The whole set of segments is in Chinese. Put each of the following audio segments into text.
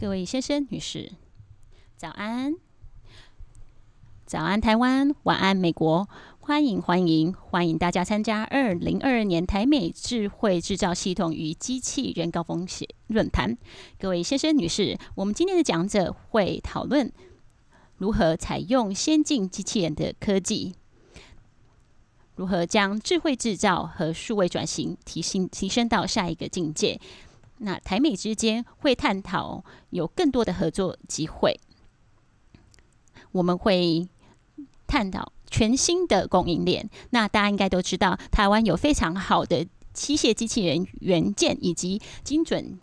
各位先生、女士，早安！早安，台湾；晚安，美国。欢迎、欢迎、欢迎大家参加二零二二年台美智慧制造系统与机器人高峰险论坛。各位先生、女士，我们今天的讲者会讨论如何采用先进机器人的科技，如何将智慧制造和数位转型提升提升到下一个境界。那台美之间会探讨有更多的合作机会，我们会探讨全新的供应链。那大家应该都知道，台湾有非常好的机械机器人元件以及精准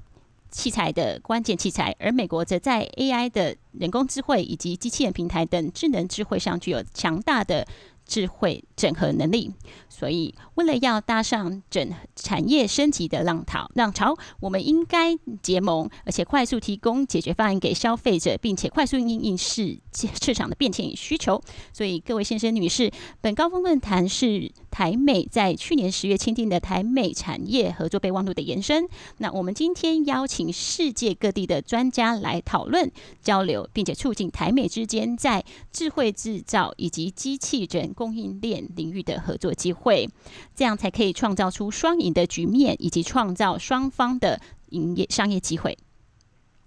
器材的关键器材，而美国则在 AI 的人工智慧以及机器人平台等智能智慧上具有强大的。智慧整合能力，所以为了要搭上整产业升级的浪潮，浪潮，我们应该结盟，而且快速提供解决方案给消费者，并且快速应应市市场的变迁与需求。所以各位先生、女士，本高峰论坛是。台美在去年十月签订的台美产业合作备忘录的延伸。那我们今天邀请世界各地的专家来讨论、交流，并且促进台美之间在智慧制造以及机器人供应链领域的合作机会，这样才可以创造出双赢的局面，以及创造双方的营业商业机会。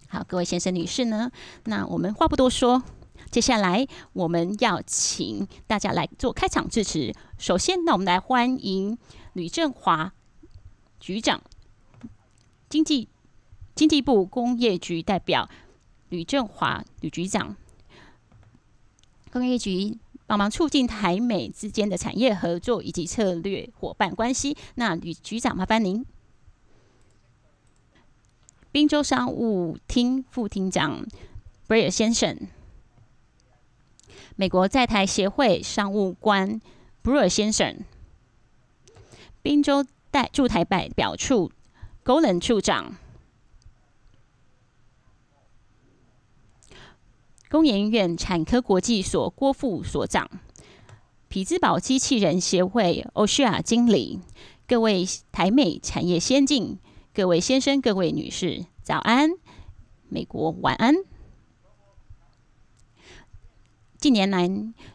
好，各位先生、女士呢？那我们话不多说。接下来我们要请大家来做开场致辞。首先，那我们来欢迎吕振华局长，经济经济部工业局代表吕振华吕局长，工业局帮忙促进台美之间的产业合作以及策略伙伴关系。那吕局长，麻烦您。滨州商务厅副厅长 Brayer 先生。美国在台协会商务官布 e r 先生，宾州代驻台代表处 Golan 处长，工研院产科国际所郭副所长，匹兹堡机器人协会欧旭亚经理，各位台美产业先进，各位先生各位女士，早安，美国晚安。近年来，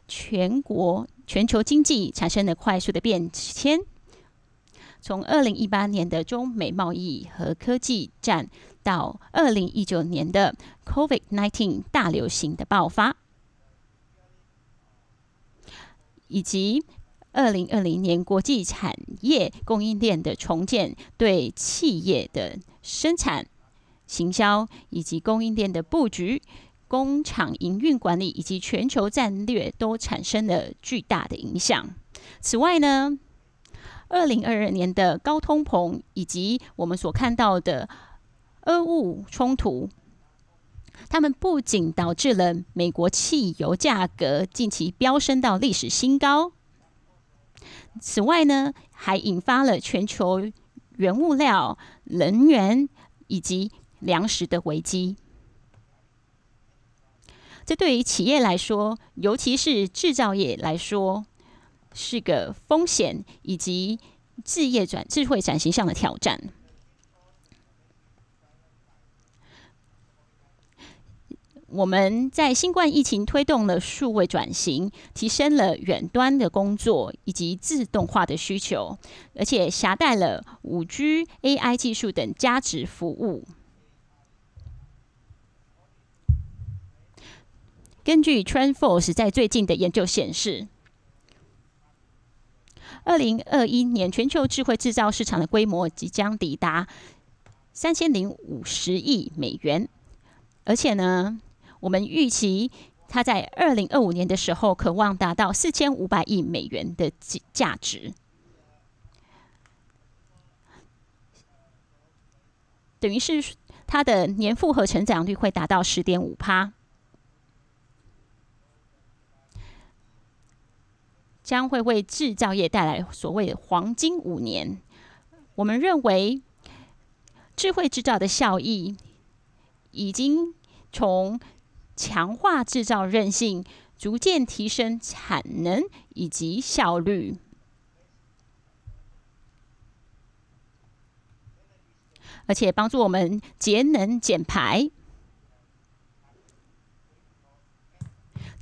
全国全球经济产生了快速的变迁。从二零一八年的中美贸易和科技战，到二零一九年的 COVID-19 大流行的爆发，以及二零二零年国际产业供应链的重建，对企业的生产、行销以及供应链的布局。工厂营运管理以及全球战略都产生了巨大的影响。此外呢，二零二二年的高通膨以及我们所看到的俄乌冲突，他们不仅导致了美国汽油价格近期飙升到历史新高，此外呢，还引发了全球原物料、能源以及粮食的危机。这对于企业来说，尤其是制造业来说，是个风险以及智业转智慧转型上的挑战。我们在新冠疫情推动了数位转型，提升了远端的工作以及自动化的需求，而且携带了五 G、AI 技术等加值服务。根据 TrendForce 在最近的研究显示，二零二一年全球智慧制造市场的规模即将抵达三千零五十亿美元，而且呢，我们预期它在二零二五年的时候，渴望达到四千五百亿美元的价价值，等于是它的年复合成长率会达到十点五%。将会为制造业带来所谓的“黄金五年”。我们认为，智慧制造的效益已经从强化制造韧性，逐渐提升产能以及效率，而且帮助我们节能减排。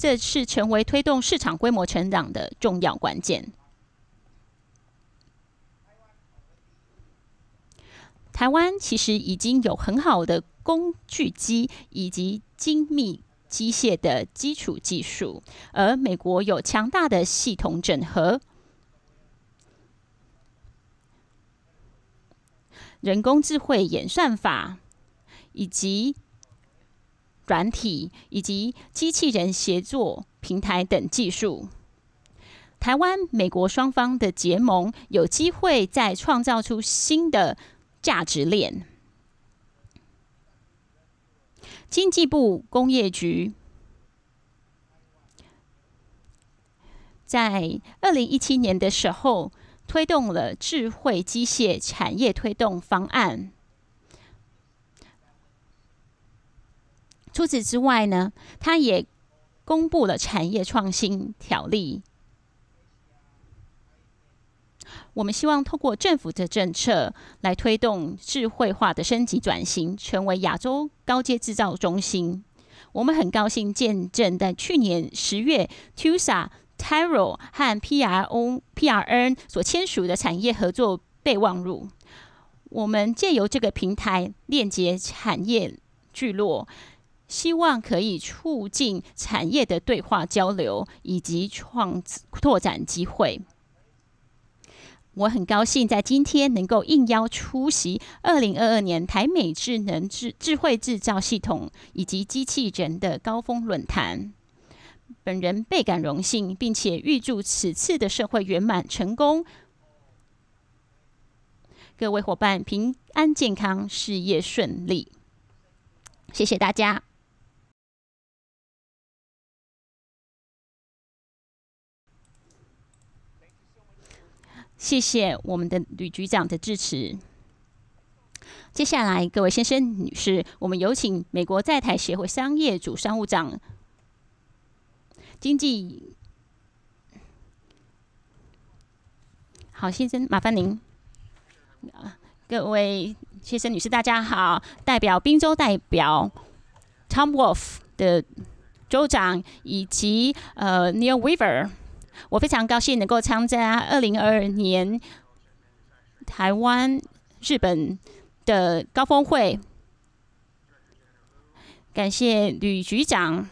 这是成为推动市场规模成长的重要关键。台湾其实已经有很好的工具机以及精密机械的基础技术，而美国有强大的系统整合、人工智慧演算法以及。软体以及机器人协作平台等技术，台湾美国双方的结盟有机会再创造出新的价值链。经济部工业局在二零一七年的时候推动了智慧机械产业推动方案。除此之外呢，它也公布了产业创新条例。我们希望透过政府的政策来推动智慧化的升级转型，成为亚洲高阶制造中心。我们很高兴见证在去年十月，Tusa、Taro 和 PRN、PRN 所签署的产业合作备忘录。我们借由这个平台链接产业聚落。希望可以促进产业的对话交流以及创拓展机会。我很高兴在今天能够应邀出席二零二二年台美智能智智慧制造系统以及机器人的高峰论坛。本人倍感荣幸，并且预祝此次的社会圆满成功。各位伙伴平安健康事业顺利，谢谢大家。谢谢我们的吕局长的支持。接下来，各位先生、女士，我们有请美国在台协会商业组商务长、经济好先生，麻烦您。各位先生、女士，大家好，代表宾州代表 Tom Wolf 的州长以及呃 Neal Weaver。我非常高兴能够参加二零二二年台湾、日本的高峰会。感谢吕局长，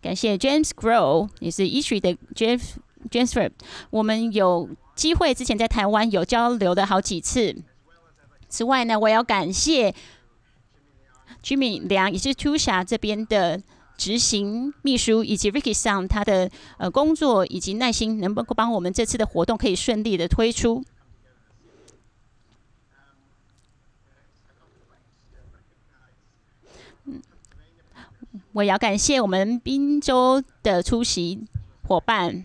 感谢 James Gro，也是医学的 James，James g r 我们有机会之前在台湾有交流的好几次。此外呢，我要感谢屈敏良，也是突 a 这边的。执行秘书以及 Ricky Sound 他的呃工作以及耐心，能够帮我们这次的活动可以顺利的推出。嗯，我也要感谢我们滨州的出席伙伴，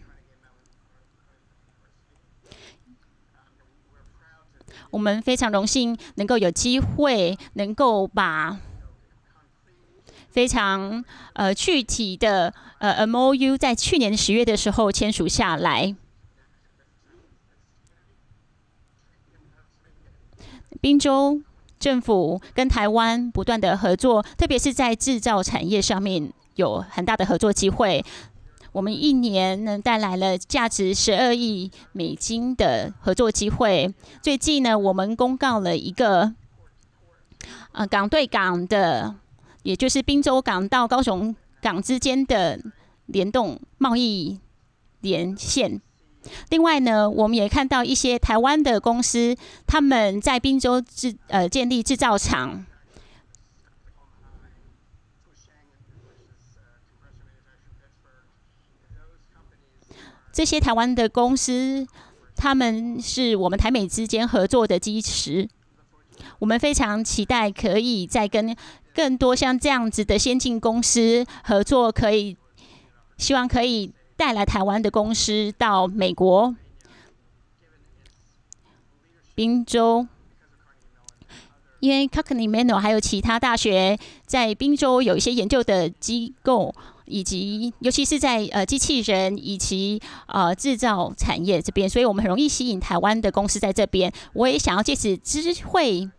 我们非常荣幸能够有机会能够把。非常呃具体的呃 MOU 在去年十月的时候签署下来，滨州政府跟台湾不断的合作，特别是在制造产业上面有很大的合作机会。我们一年能带来了价值十二亿美金的合作机会。最近呢，我们公告了一个呃港对港的。也就是滨州港到高雄港之间的联动贸易连线。另外呢，我们也看到一些台湾的公司，他们在滨州制呃建立制造厂。这些台湾的公司，他们是我们台美之间合作的基石。我们非常期待可以再跟更多像这样子的先进公司合作，可以希望可以带来台湾的公司到美国、宾州，因为 c c k n e y m a n o 还有其他大学在宾州有一些研究的机构，以及尤其是在呃机器人以及呃制造产业这边，所以我们很容易吸引台湾的公司在这边。我也想要借此机会。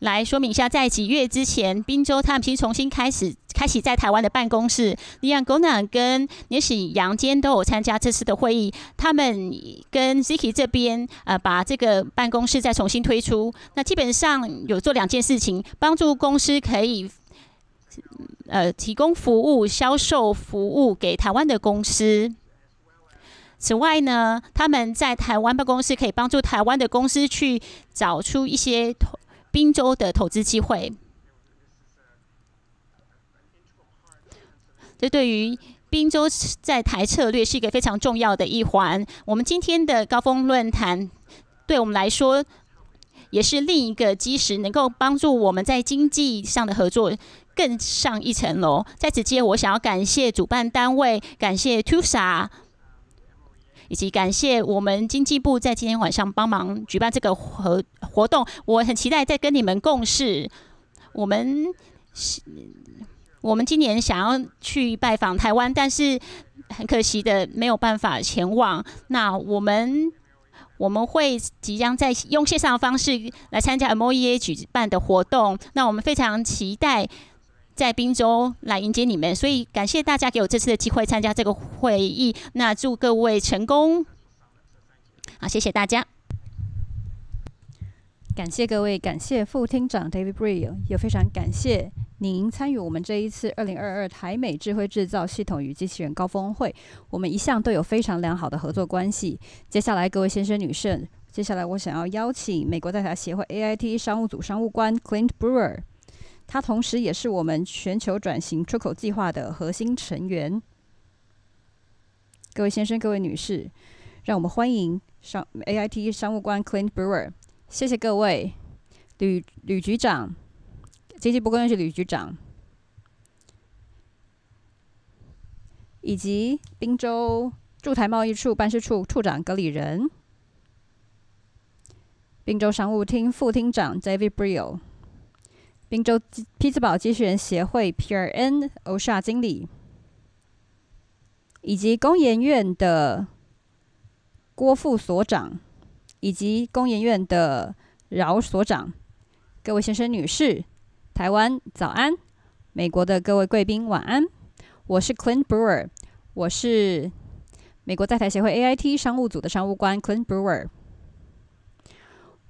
来说明一下，在几月之前，滨州他们其实重新开始开始在台湾的办公室。李彦恭、长跟连喜、杨坚都有参加这次的会议。他们跟 C.K. 这边，呃，把这个办公室再重新推出。那基本上有做两件事情，帮助公司可以呃提供服务、销售服务给台湾的公司。此外呢，他们在台湾办公室可以帮助台湾的公司去找出一些。滨州的投资机会，这对于滨州在台策略是一个非常重要的一环。我们今天的高峰论坛，对我们来说也是另一个基石，能够帮助我们在经济上的合作更上一层楼。在此，接我想要感谢主办单位，感谢 t u s a 以及感谢我们经济部在今天晚上帮忙举办这个活活动，我很期待再跟你们共事。我们是，我们今年想要去拜访台湾，但是很可惜的没有办法前往。那我们我们会即将在用线上的方式来参加 MOEA 举办的活动。那我们非常期待。在滨州来迎接你们，所以感谢大家给我这次的机会参加这个会议。那祝各位成功，好，谢谢大家。感谢各位，感谢副厅长 David Briel，也非常感谢您参与我们这一次二零二二台美智慧制造系统与机器人高峰会。我们一向都有非常良好的合作关系。接下来，各位先生、女士，接下来我想要邀请美国在台协会 AIT 商务组商务官 Clint Brewer。他同时也是我们全球转型出口计划的核心成员。各位先生、各位女士，让我们欢迎商 AIT 商务官 Clint Brewer。谢谢各位，吕吕局长，经济部工业局吕局长，以及滨州驻台贸易处办事处处长格里仁，滨州商务厅副厅长 David Briel。宾州匹兹堡机器人协会 （PRN） 欧莎经理，以及工研院的郭副所长，以及工研院的饶所长。各位先生、女士，台湾早安；美国的各位贵宾晚安。我是 Clint Brewer，我是美国在台协会 AIT 商务组的商务官 Clint Brewer。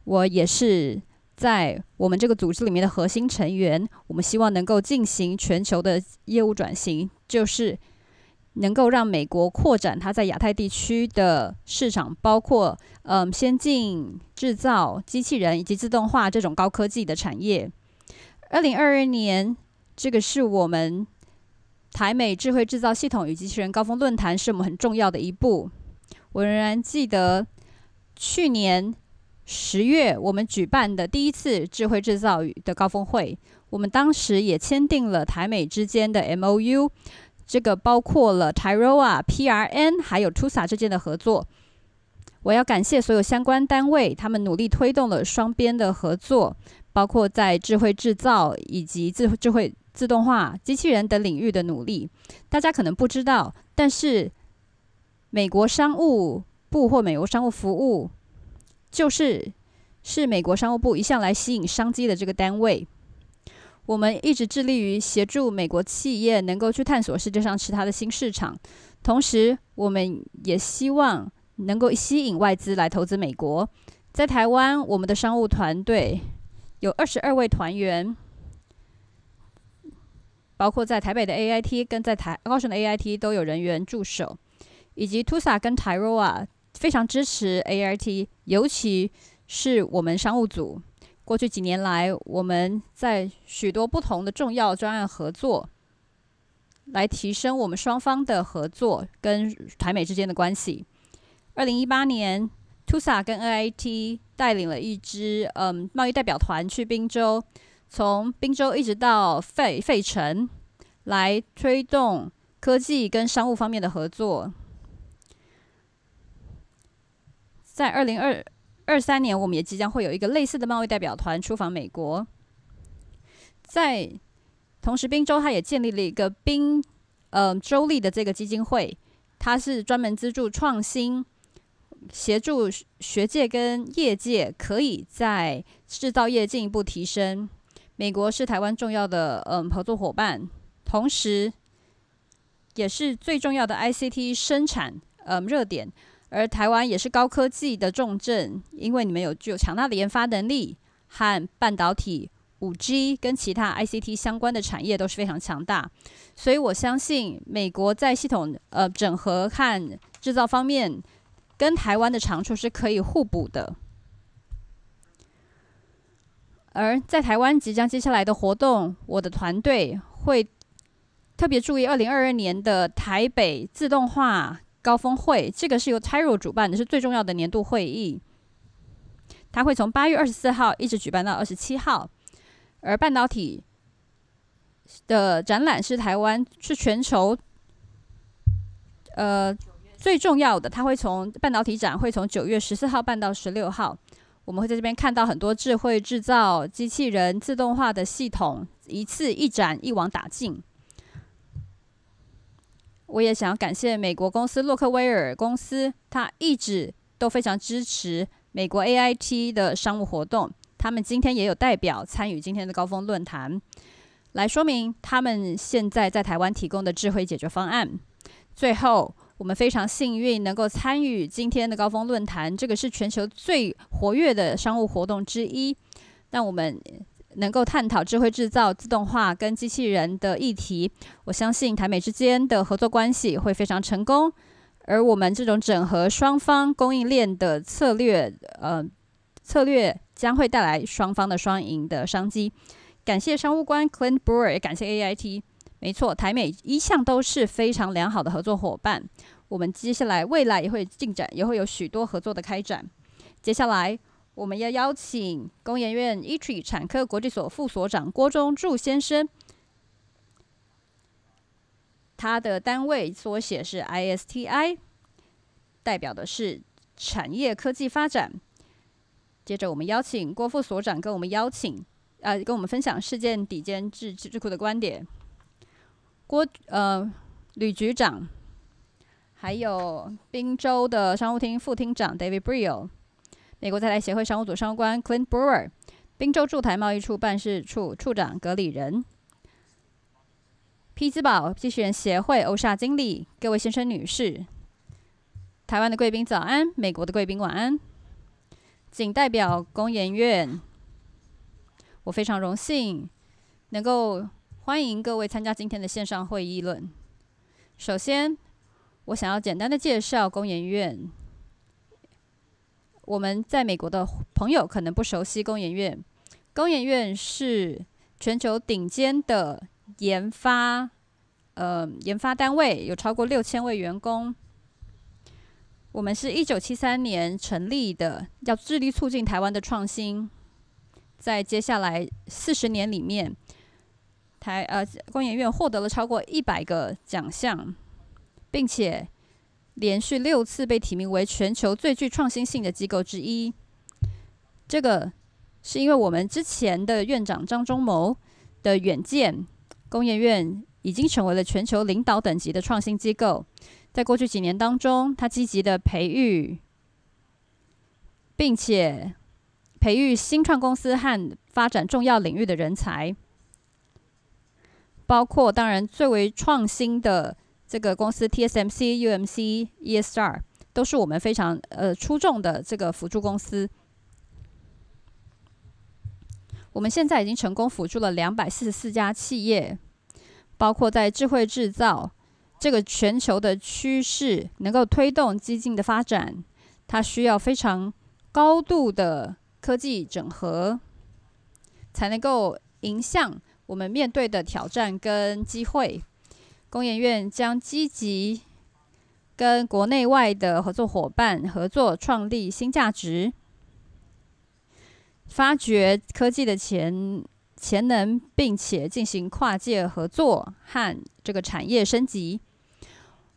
我也是。在我们这个组织里面的核心成员，我们希望能够进行全球的业务转型，就是能够让美国扩展它在亚太地区的市场，包括嗯先进制造、机器人以及自动化这种高科技的产业。二零二二年，这个是我们台美智慧制造系统与机器人高峰论坛，是我们很重要的一步。我仍然记得去年。十月，我们举办的第一次智慧制造的高峰会，我们当时也签订了台美之间的 MOU，这个包括了 t y ROA、PRN 还有 TUSA 之间的合作。我要感谢所有相关单位，他们努力推动了双边的合作，包括在智慧制造以及智智慧自动化、机器人等领域的努力。大家可能不知道，但是美国商务部或美国商务服务。就是，是美国商务部一向来吸引商机的这个单位。我们一直致力于协助美国企业能够去探索世界上其他的新市场，同时我们也希望能够吸引外资来投资美国。在台湾，我们的商务团队有二十二位团员，包括在台北的 AIT 跟在台高雄的 AIT 都有人员驻守，以及 t u s a 跟 t 台劳 a 非常支持 A I T，尤其是我们商务组。过去几年来，我们在许多不同的重要专案合作，来提升我们双方的合作跟台美之间的关系。二零一八年 t u s a 跟 A I T 带领了一支嗯贸易代表团去宾州，从宾州一直到费费城，来推动科技跟商务方面的合作。在二零二二三年，我们也即将会有一个类似的贸易代表团出访美国。在同时，宾州它也建立了一个宾，嗯州立的这个基金会，它是专门资助创新，协助学界跟业界可以在制造业进一步提升。美国是台湾重要的嗯合作伙伴，同时也是最重要的 ICT 生产嗯热点。而台湾也是高科技的重镇，因为你们有具有强大的研发能力，和半导体、五 G 跟其他 ICT 相关的产业都是非常强大，所以我相信美国在系统呃整合和制造方面，跟台湾的长处是可以互补的。而在台湾即将接下来的活动，我的团队会特别注意二零二二年的台北自动化。高峰会这个是由 t y r o 主办的是最重要的年度会议，它会从八月二十四号一直举办到二十七号，而半导体的展览是台湾是全球呃最重要的，它会从半导体展会从九月十四号办到十六号，我们会在这边看到很多智慧制造、机器人、自动化的系统，一次一展一网打尽。我也想要感谢美国公司洛克威尔公司，他一直都非常支持美国 A I T 的商务活动。他们今天也有代表参与今天的高峰论坛，来说明他们现在在台湾提供的智慧解决方案。最后，我们非常幸运能够参与今天的高峰论坛，这个是全球最活跃的商务活动之一。那我们。能够探讨智慧制造、自动化跟机器人的议题，我相信台美之间的合作关系会非常成功。而我们这种整合双方供应链的策略，呃，策略将会带来双方的双赢的商机。感谢商务官 Clint Brewer，也感谢 AIT。没错，台美一向都是非常良好的合作伙伴。我们接下来未来也会进展，也会有许多合作的开展。接下来。我们要邀请工研院 e 产科国际所副所长郭忠柱先生，他的单位缩写是 ISTI，代表的是产业科技发展。接着，我们邀请郭副所长跟我们邀请，呃，跟我们分享事件底间智智库的观点。郭呃吕局长，还有滨州的商务厅副厅长 David b r i l l 美国在台协会商务组商务官 Clint Brewer、宾州驻台贸易处办事处处长格里人、匹兹堡机器人协会欧莎经理，各位先生、女士，台湾的贵宾早安，美国的贵宾晚安。仅代表工研院，我非常荣幸能够欢迎各位参加今天的线上会议。论，首先，我想要简单的介绍工研院。我们在美国的朋友可能不熟悉工研院，工研院是全球顶尖的研发，呃，研发单位有超过六千位员工。我们是1973年成立的，要致力促进台湾的创新。在接下来四十年里面，台呃工研院获得了超过一百个奖项，并且。连续六次被提名为全球最具创新性的机构之一，这个是因为我们之前的院长张忠谋的远见，工研院已经成为了全球领导等级的创新机构。在过去几年当中，他积极的培育，并且培育新创公司和发展重要领域的人才，包括当然最为创新的。这个公司 TSMC、UMC、ESR 都是我们非常呃出众的这个辅助公司。我们现在已经成功辅助了两百四十四家企业，包括在智慧制造这个全球的趋势，能够推动基金的发展，它需要非常高度的科技整合，才能够迎向我们面对的挑战跟机会。工研院将积极跟国内外的合作伙伴合作，创立新价值，发掘科技的潜潜能，并且进行跨界合作和这个产业升级。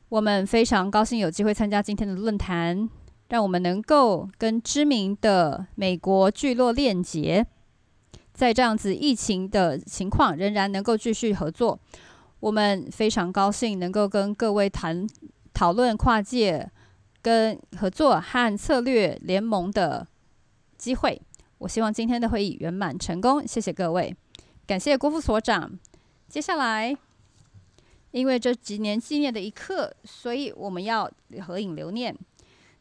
我们非常高兴有机会参加今天的论坛，让我们能够跟知名的美国聚落链接，在这样子疫情的情况，仍然能够继续合作。我们非常高兴能够跟各位谈讨论跨界、跟合作和策略联盟的机会。我希望今天的会议圆满成功。谢谢各位，感谢郭副所长。接下来，因为这几年纪念的一刻，所以我们要合影留念。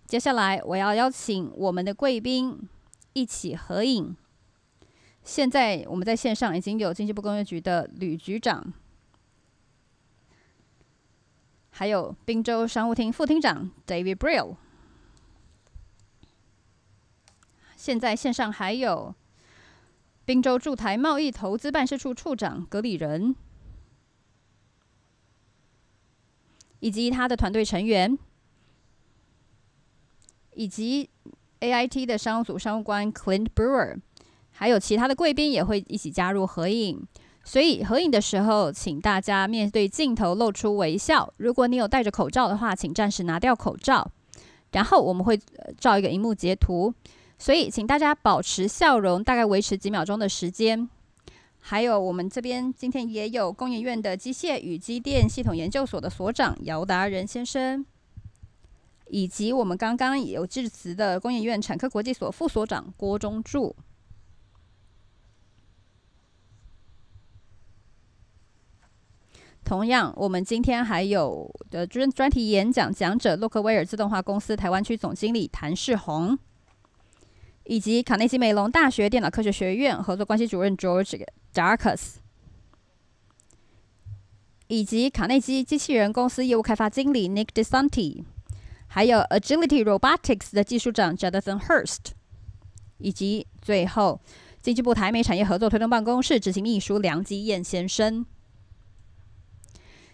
接下来，我要邀请我们的贵宾一起合影。现在我们在线上已经有经济部工业局的吕局长。还有宾州商务厅副厅长 David Bril，l 现在线上还有宾州驻台贸易投资办事处处长格里仁，以及他的团队成员，以及 AIT 的商务组商务官 Clint Brewer，还有其他的贵宾也会一起加入合影。所以合影的时候，请大家面对镜头露出微笑。如果你有戴着口罩的话，请暂时拿掉口罩。然后我们会照一个荧幕截图。所以请大家保持笑容，大概维持几秒钟的时间。还有，我们这边今天也有工研院的机械与机电系统研究所的所长姚达人先生，以及我们刚刚有致辞的工研院产科国际所副所长郭忠柱。同样，我们今天还有的专专题演讲讲者，洛克威尔自动化公司台湾区总经理谭世宏，以及卡内基梅隆大学电脑科学学院合作关系主任 George Darkus，以及卡内基机器人公司业务开发经理 Nick Desanti，还有 Agility Robotics 的技术长 j o n a t h a n Hurst，以及最后经济部台美产业合作推动办公室执行秘书梁基彦先生。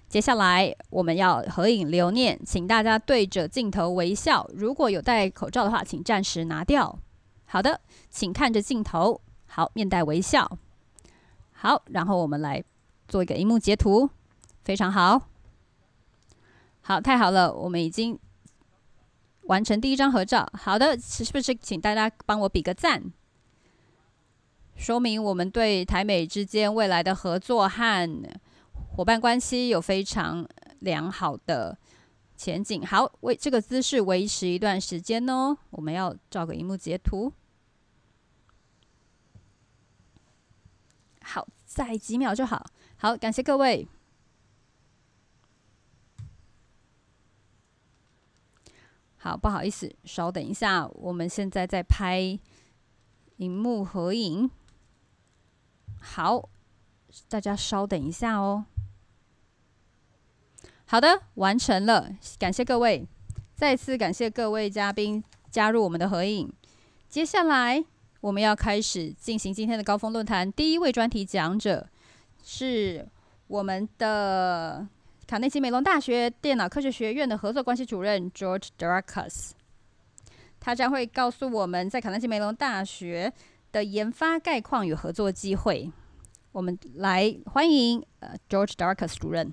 接下来我们要合影留念，请大家对着镜头微笑。如果有戴口罩的话，请暂时拿掉。好的，请看着镜头，好，面带微笑。好，然后我们来做一个荧幕截图，非常好。好，太好了，我们已经完成第一张合照。好的，是不是，请大家帮我比个赞，说明我们对台美之间未来的合作和。伙伴关系有非常良好的前景。好，为这个姿势维持一段时间哦。我们要照个荧幕截图。好，再几秒就好。好，感谢各位。好，不好意思，稍等一下，我们现在在拍荧幕合影。好，大家稍等一下哦。好的，完成了，感谢各位，再次感谢各位嘉宾加入我们的合影。接下来，我们要开始进行今天的高峰论坛。第一位专题讲者是我们的卡内基梅隆大学电脑科学学院的合作关系主任 George d a r k a s 他将会告诉我们在卡内基梅隆大学的研发概况与合作机会。我们来欢迎呃 George d a r k a s 主任。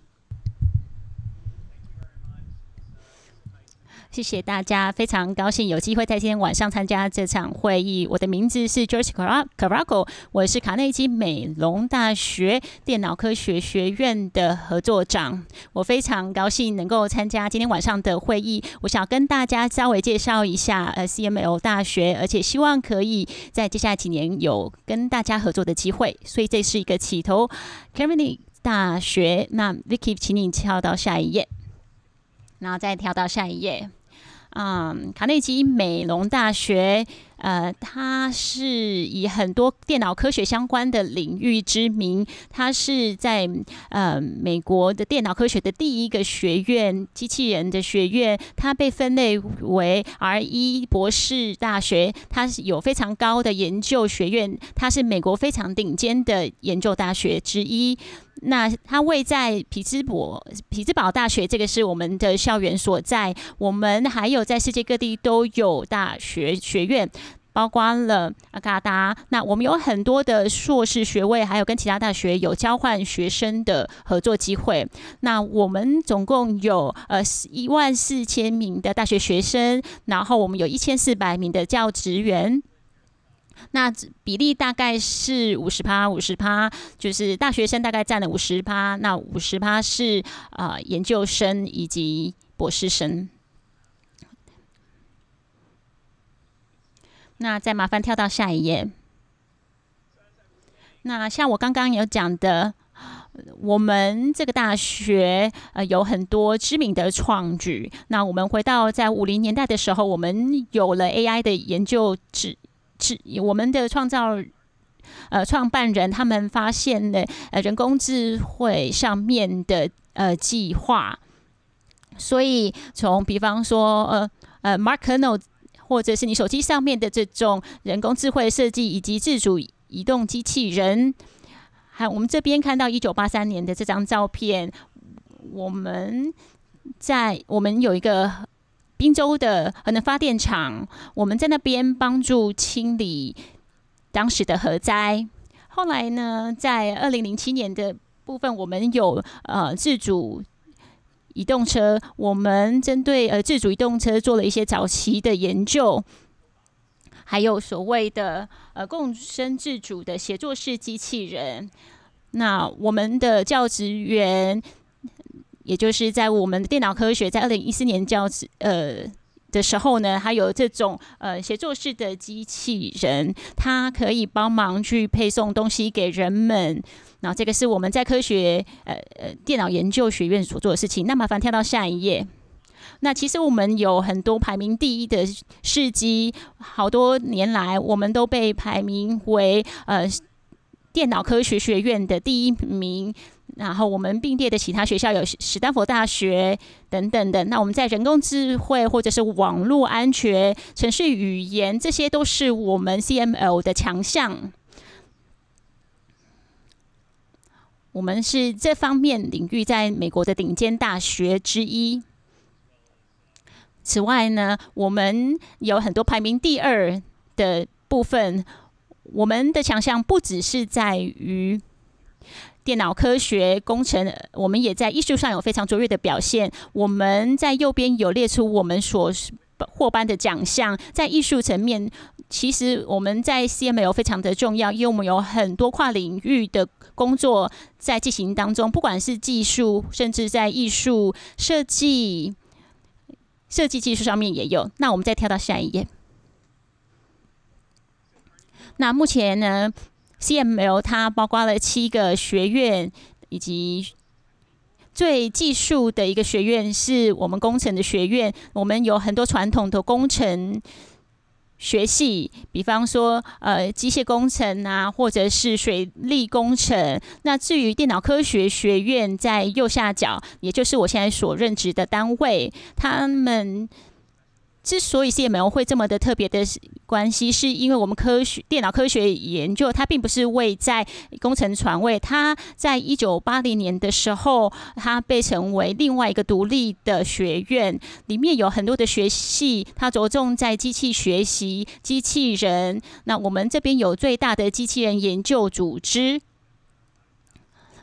谢谢大家，非常高兴有机会在今天晚上参加这场会议。我的名字是 George c a r a c o 我是卡内基美隆大学电脑科学学院的合作长。我非常高兴能够参加今天晚上的会议。我想跟大家稍微介绍一下呃 c m l 大学，而且希望可以在接下来几年有跟大家合作的机会，所以这是一个起头。c a r n e 大学，那 Vicky，请你跳到下一页，然后再跳到下一页。嗯，卡内基美隆大学，呃，它是以很多电脑科学相关的领域知名。它是在呃美国的电脑科学的第一个学院，机器人的学院。它被分类为 R 一博士大学，它是有非常高的研究学院。它是美国非常顶尖的研究大学之一。那它位在匹兹堡，匹兹堡大学，这个是我们的校园所在。我们还有在世界各地都有大学学院，包括了阿卡达。那我们有很多的硕士学位，还有跟其他大学有交换学生的合作机会。那我们总共有呃一万四千名的大学学生，然后我们有一千四百名的教职员。那比例大概是五十趴，五十趴就是大学生大概占了五十趴，那五十趴是啊研究生以及博士生。那再麻烦跳到下一页。那像我刚刚有讲的，我们这个大学呃有很多知名的创举。那我们回到在五零年代的时候，我们有了 AI 的研究智我们的创造，呃，创办人他们发现了呃，人工智慧上面的呃计划，所以从比方说呃呃，Mark k n o 或者是你手机上面的这种人工智慧设计，以及自主移动机器人，还有我们这边看到一九八三年的这张照片，我们在我们有一个。滨州的核能发电厂，我们在那边帮助清理当时的核灾。后来呢，在二零零七年的部分，我们有呃自主移动车，我们针对呃自主移动车做了一些早期的研究，还有所谓的呃共生自主的协作式机器人。那我们的教职员。也就是在我们的电脑科学在二零一四年教呃的时候呢，还有这种呃协作式的机器人，它可以帮忙去配送东西给人们。那这个是我们在科学呃呃电脑研究学院所做的事情。那麻烦跳到下一页。那其实我们有很多排名第一的事迹，好多年来我们都被排名为呃电脑科学学院的第一名。然后我们并列的其他学校有史丹佛大学等等等。那我们在人工智能或者是网络安全、程序语言，这些都是我们 CML 的强项。我们是这方面领域在美国的顶尖大学之一。此外呢，我们有很多排名第二的部分。我们的强项不只是在于。电脑科学工程，我们也在艺术上有非常卓越的表现。我们在右边有列出我们所获颁的奖项，在艺术层面，其实我们在 c m o 非常的重要，因为我们有很多跨领域的工作在进行当中，不管是技术，甚至在艺术设计、设计技术上面也有。那我们再跳到下一页，那目前呢？CML 它包括了七个学院，以及最技术的一个学院是我们工程的学院。我们有很多传统的工程学系，比方说呃机械工程啊，或者是水利工程。那至于电脑科学学院在右下角，也就是我现在所任职的单位，他们。之所以是美容会这么的特别的关系，是因为我们科学电脑科学研究，它并不是为在工程传位。它在一九八零年的时候，它被成为另外一个独立的学院，里面有很多的学系，它着重在机器学习、机器人。那我们这边有最大的机器人研究组织。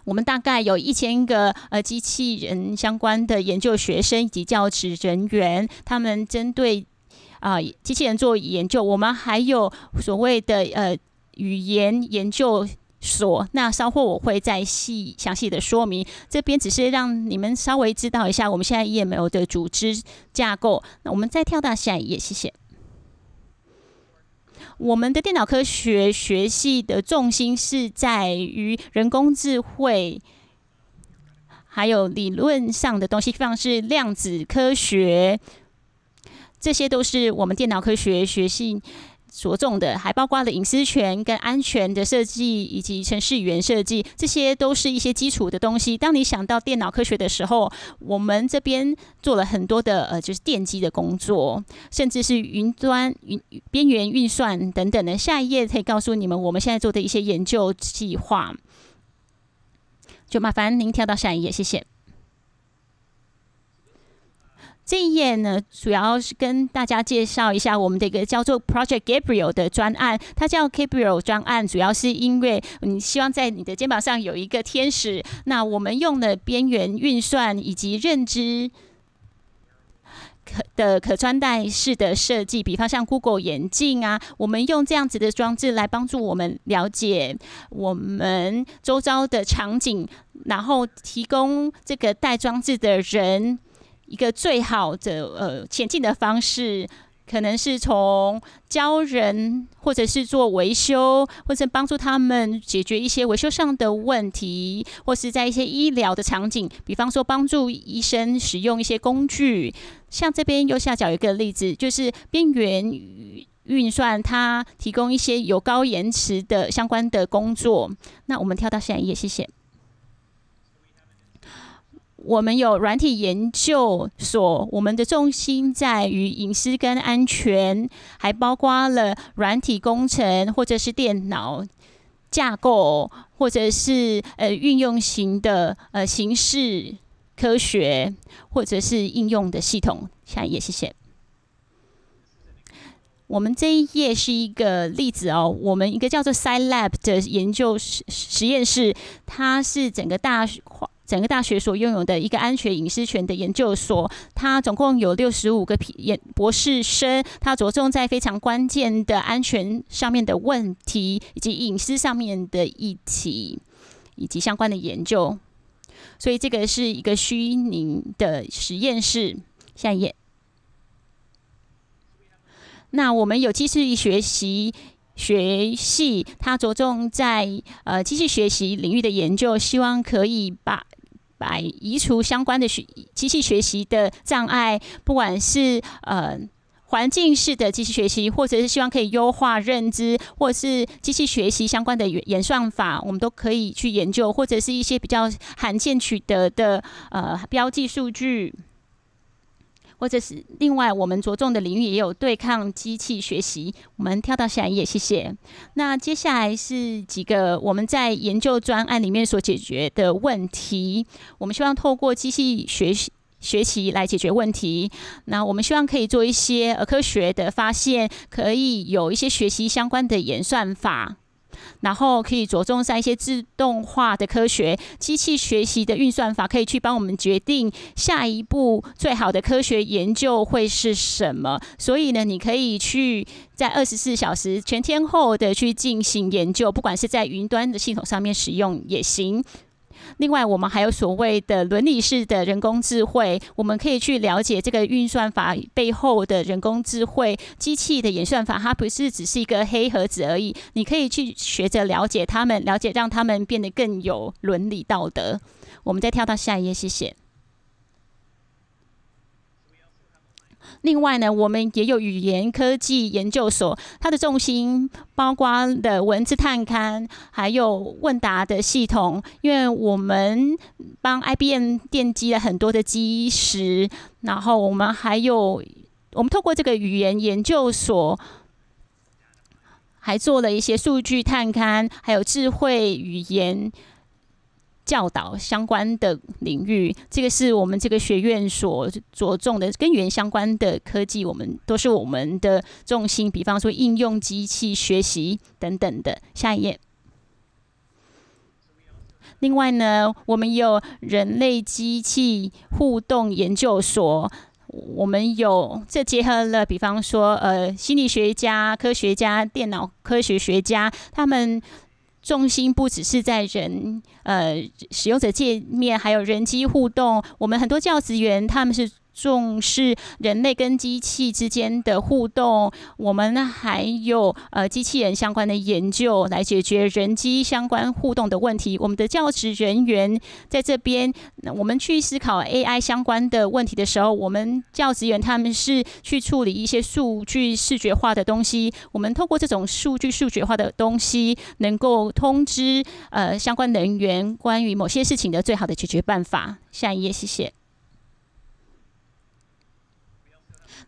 我们大概有一千个呃机器人相关的研究学生以及教职人员，他们针对啊机器人做研究。我们还有所谓的呃语言研究所，那稍后我会再细详细的说明。这边只是让你们稍微知道一下我们现在页没有的组织架构。那我们再跳到下一页，谢谢。我们的电脑科学学系的重心是在于人工智慧，还有理论上的东西，像是量子科学，这些都是我们电脑科学学系。着重的，还包括了隐私权跟安全的设计，以及程市语言设计，这些都是一些基础的东西。当你想到电脑科学的时候，我们这边做了很多的呃，就是电机的工作，甚至是云端、云边缘运算等等的。下一页可以告诉你们，我们现在做的一些研究计划。就麻烦您跳到下一页，谢谢。这一页呢，主要是跟大家介绍一下我们的一个叫做 Project Gabriel 的专案。它叫 Gabriel 专案，主要是因为你希望在你的肩膀上有一个天使。那我们用了边缘运算以及认知可的可穿戴式的设计，比方像 Google 眼镜啊，我们用这样子的装置来帮助我们了解我们周遭的场景，然后提供这个戴装置的人。一个最好的呃前进的方式，可能是从教人，或者是做维修，或者帮助他们解决一些维修上的问题，或是在一些医疗的场景，比方说帮助医生使用一些工具。像这边右下角一个例子，就是边缘运算，它提供一些有高延迟的相关的工作。那我们跳到下一页，谢谢。我们有软体研究所，我们的重心在于隐私跟安全，还包括了软体工程，或者是电脑架构，或者是呃运用型的呃形式科学，或者是应用的系统。下一页，谢谢。我们这一页是一个例子哦，我们一个叫做 s i Lab 的研究实实验室，它是整个大。整个大学所拥有的一个安全隐私权的研究所，它总共有六十五个 P 研博士生，它着重在非常关键的安全上面的问题，以及隐私上面的议题，以及相关的研究。所以这个是一个虚拟的实验室。下一页。那我们有机器学习学系，它着重在呃机器学习领域的研究，希望可以把。来移除相关的学机器学习的障碍，不管是呃环境式的机器学习，或者是希望可以优化认知，或是机器学习相关的演算法，我们都可以去研究，或者是一些比较罕见取得的呃标记数据。或者是另外，我们着重的领域也有对抗机器学习。我们跳到下一页，谢谢。那接下来是几个我们在研究专案里面所解决的问题。我们希望透过机器学习学习来解决问题。那我们希望可以做一些科学的发现，可以有一些学习相关的演算法。然后可以着重在一些自动化的科学、机器学习的运算法，可以去帮我们决定下一步最好的科学研究会是什么。所以呢，你可以去在二十四小时全天候的去进行研究，不管是在云端的系统上面使用也行。另外，我们还有所谓的伦理式的人工智慧，我们可以去了解这个运算法背后的人工智慧机器的演算法，它不是只是一个黑盒子而已。你可以去学着了解他们，了解让他们变得更有伦理道德。我们再跳到下一页，谢谢。另外呢，我们也有语言科技研究所，它的重心包括的文字探勘，还有问答的系统。因为我们帮 IBM 奠基了很多的基石，然后我们还有我们透过这个语言研究所，还做了一些数据探勘，还有智慧语言。教导相关的领域，这个是我们这个学院所着重的，跟源。相关的科技，我们都是我们的重心。比方说，应用机器学习等等的。下一页。另外呢，我们有人类机器互动研究所，我们有这结合了，比方说，呃，心理学家、科学家、电脑科学学家，他们。重心不只是在人，呃，使用者界面，还有人机互动。我们很多教职员，他们是。重视人类跟机器之间的互动，我们还有呃机器人相关的研究来解决人机相关互动的问题。我们的教职人员在这边，我们去思考 AI 相关的问题的时候，我们教职员他们是去处理一些数据视觉化的东西。我们透过这种数据视觉化的东西，能够通知呃相关人员关于某些事情的最好的解决办法。下一页，谢谢。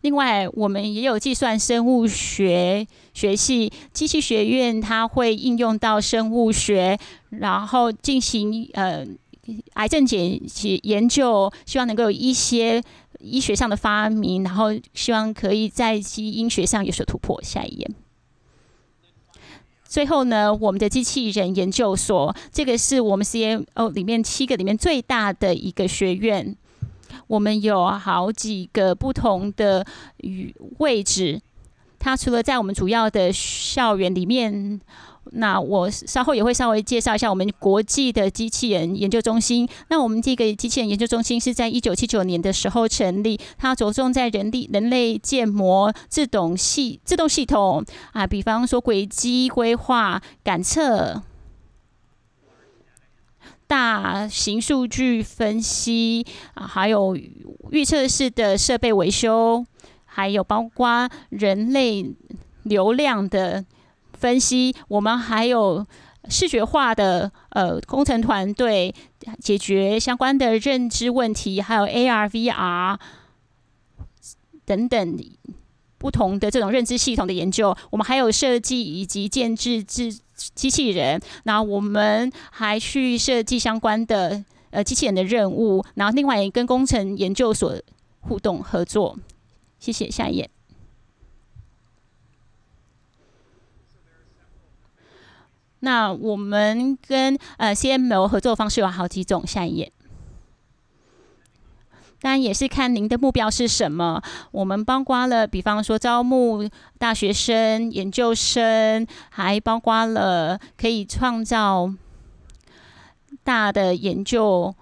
另外，我们也有计算生物学学系、机器学院，它会应用到生物学，然后进行呃癌症检析研究，希望能够有一些医学上的发明，然后希望可以在基因学上有所突破。下一页。最后呢，我们的机器人研究所，这个是我们 C N o 里面七个里面最大的一个学院。我们有好几个不同的与位置，它除了在我们主要的校园里面，那我稍后也会稍微介绍一下我们国际的机器人研究中心。那我们这个机器人研究中心是在一九七九年的时候成立，它着重在人力、人类建模、自动系、自动系统啊，比方说轨迹规划、感测。大型数据分析，啊，还有预测式的设备维修，还有包括人类流量的分析，我们还有视觉化的呃工程团队解决相关的认知问题，还有 AR、VR 等等不同的这种认知系统的研究，我们还有设计以及建制制。机器人，那我们还去设计相关的呃机器人的任务，然后另外也跟工程研究所互动合作。谢谢，下一页。那我们跟呃 CMO 合作方式有好几种，下一页。当然也是看您的目标是什么。我们包括了，比方说招募大学生、研究生，还包括了可以创造大的研究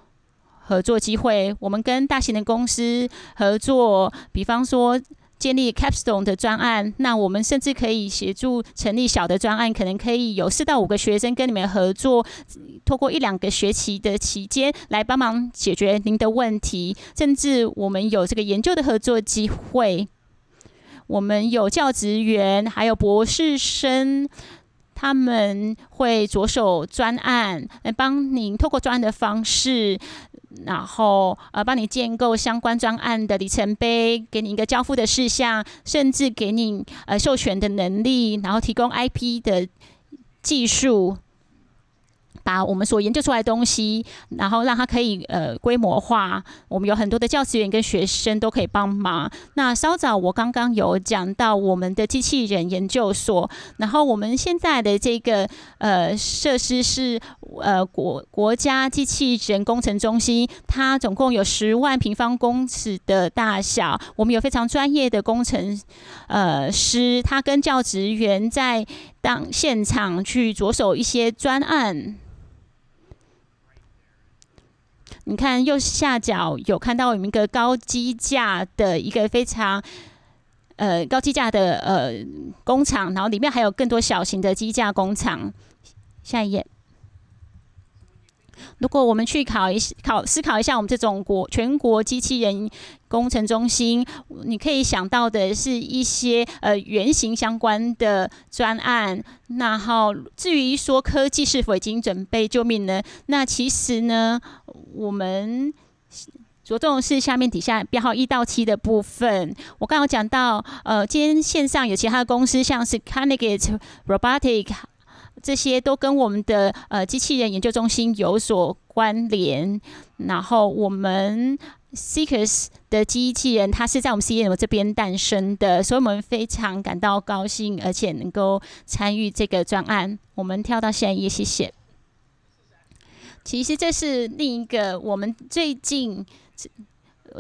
合作机会。我们跟大型的公司合作，比方说。建立 Capstone 的专案，那我们甚至可以协助成立小的专案，可能可以有四到五个学生跟你们合作，透过一两个学期的期间来帮忙解决您的问题，甚至我们有这个研究的合作机会。我们有教职员，还有博士生，他们会着手专案，来帮您透过专案的方式。然后，呃，帮你建构相关专案的里程碑，给你一个交付的事项，甚至给你呃授权的能力，然后提供 IP 的技术，把我们所研究出来的东西，然后让它可以呃规模化。我们有很多的教职员跟学生都可以帮忙。那稍早我刚刚有讲到我们的机器人研究所，然后我们现在的这个呃设施是。呃，国国家机器人工程中心，它总共有十万平方公尺的大小。我们有非常专业的工程呃师，他跟教职员在当现场去着手一些专案。你看右下角有看到有一个高机架的一个非常呃高机架的呃工厂，然后里面还有更多小型的机架工厂。下一页。如果我们去考一考思考一下，我们这种国全国机器人工程中心，你可以想到的是一些呃原型相关的专案。那好，至于说科技是否已经准备救命呢？那其实呢，我们着重是下面底下标号一到七的部分。我刚刚讲到，呃，今天线上有其他的公司，像是 Carnegie Robotics。这些都跟我们的呃机器人研究中心有所关联。然后，我们 Seekers 的机器人它是在我们 c e r 这边诞生的，所以我们非常感到高兴，而且能够参与这个专案。我们跳到下一页，谢谢。其实这是另一个我们最近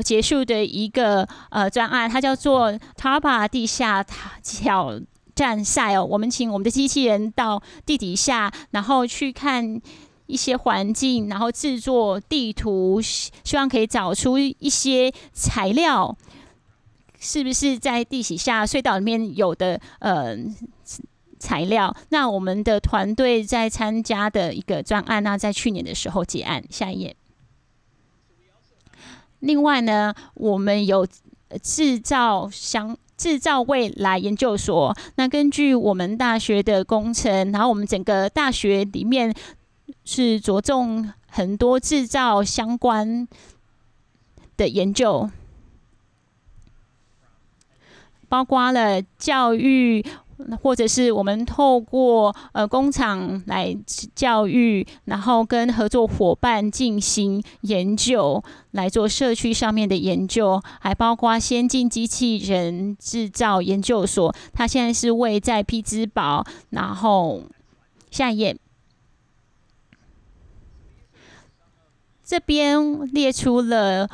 结束的一个呃专案，它叫做 Tapa 地下塔桥。站赛哦，我们请我们的机器人到地底下，然后去看一些环境，然后制作地图，希望可以找出一些材料，是不是在地底下隧道里面有的呃材料？那我们的团队在参加的一个专案，那在去年的时候结案。下一页。另外呢，我们有制造相。制造未来研究所。那根据我们大学的工程，然后我们整个大学里面是着重很多制造相关的研究，包括了教育。或者是我们透过呃工厂来教育，然后跟合作伙伴进行研究，来做社区上面的研究，还包括先进机器人制造研究所，它现在是为在批之宝。然后下一页，这边列出了。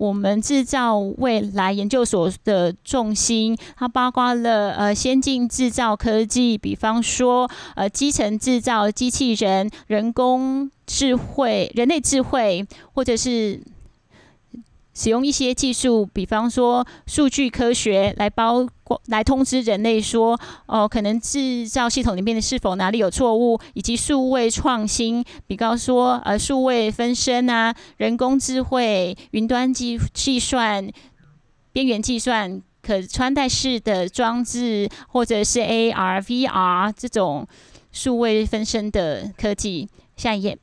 我们制造未来研究所的重心，它包括了呃先进制造科技，比方说呃基层制造机器人、人工智慧、人类智慧，或者是。使用一些技术，比方说数据科学来包来通知人类说，哦，可能制造系统里面的是否哪里有错误，以及数位创新，比方说呃数位分身啊、人工智慧、云端计计算、边缘计算、可穿戴式的装置，或者是 AR、VR 这种数位分身的科技。下一页。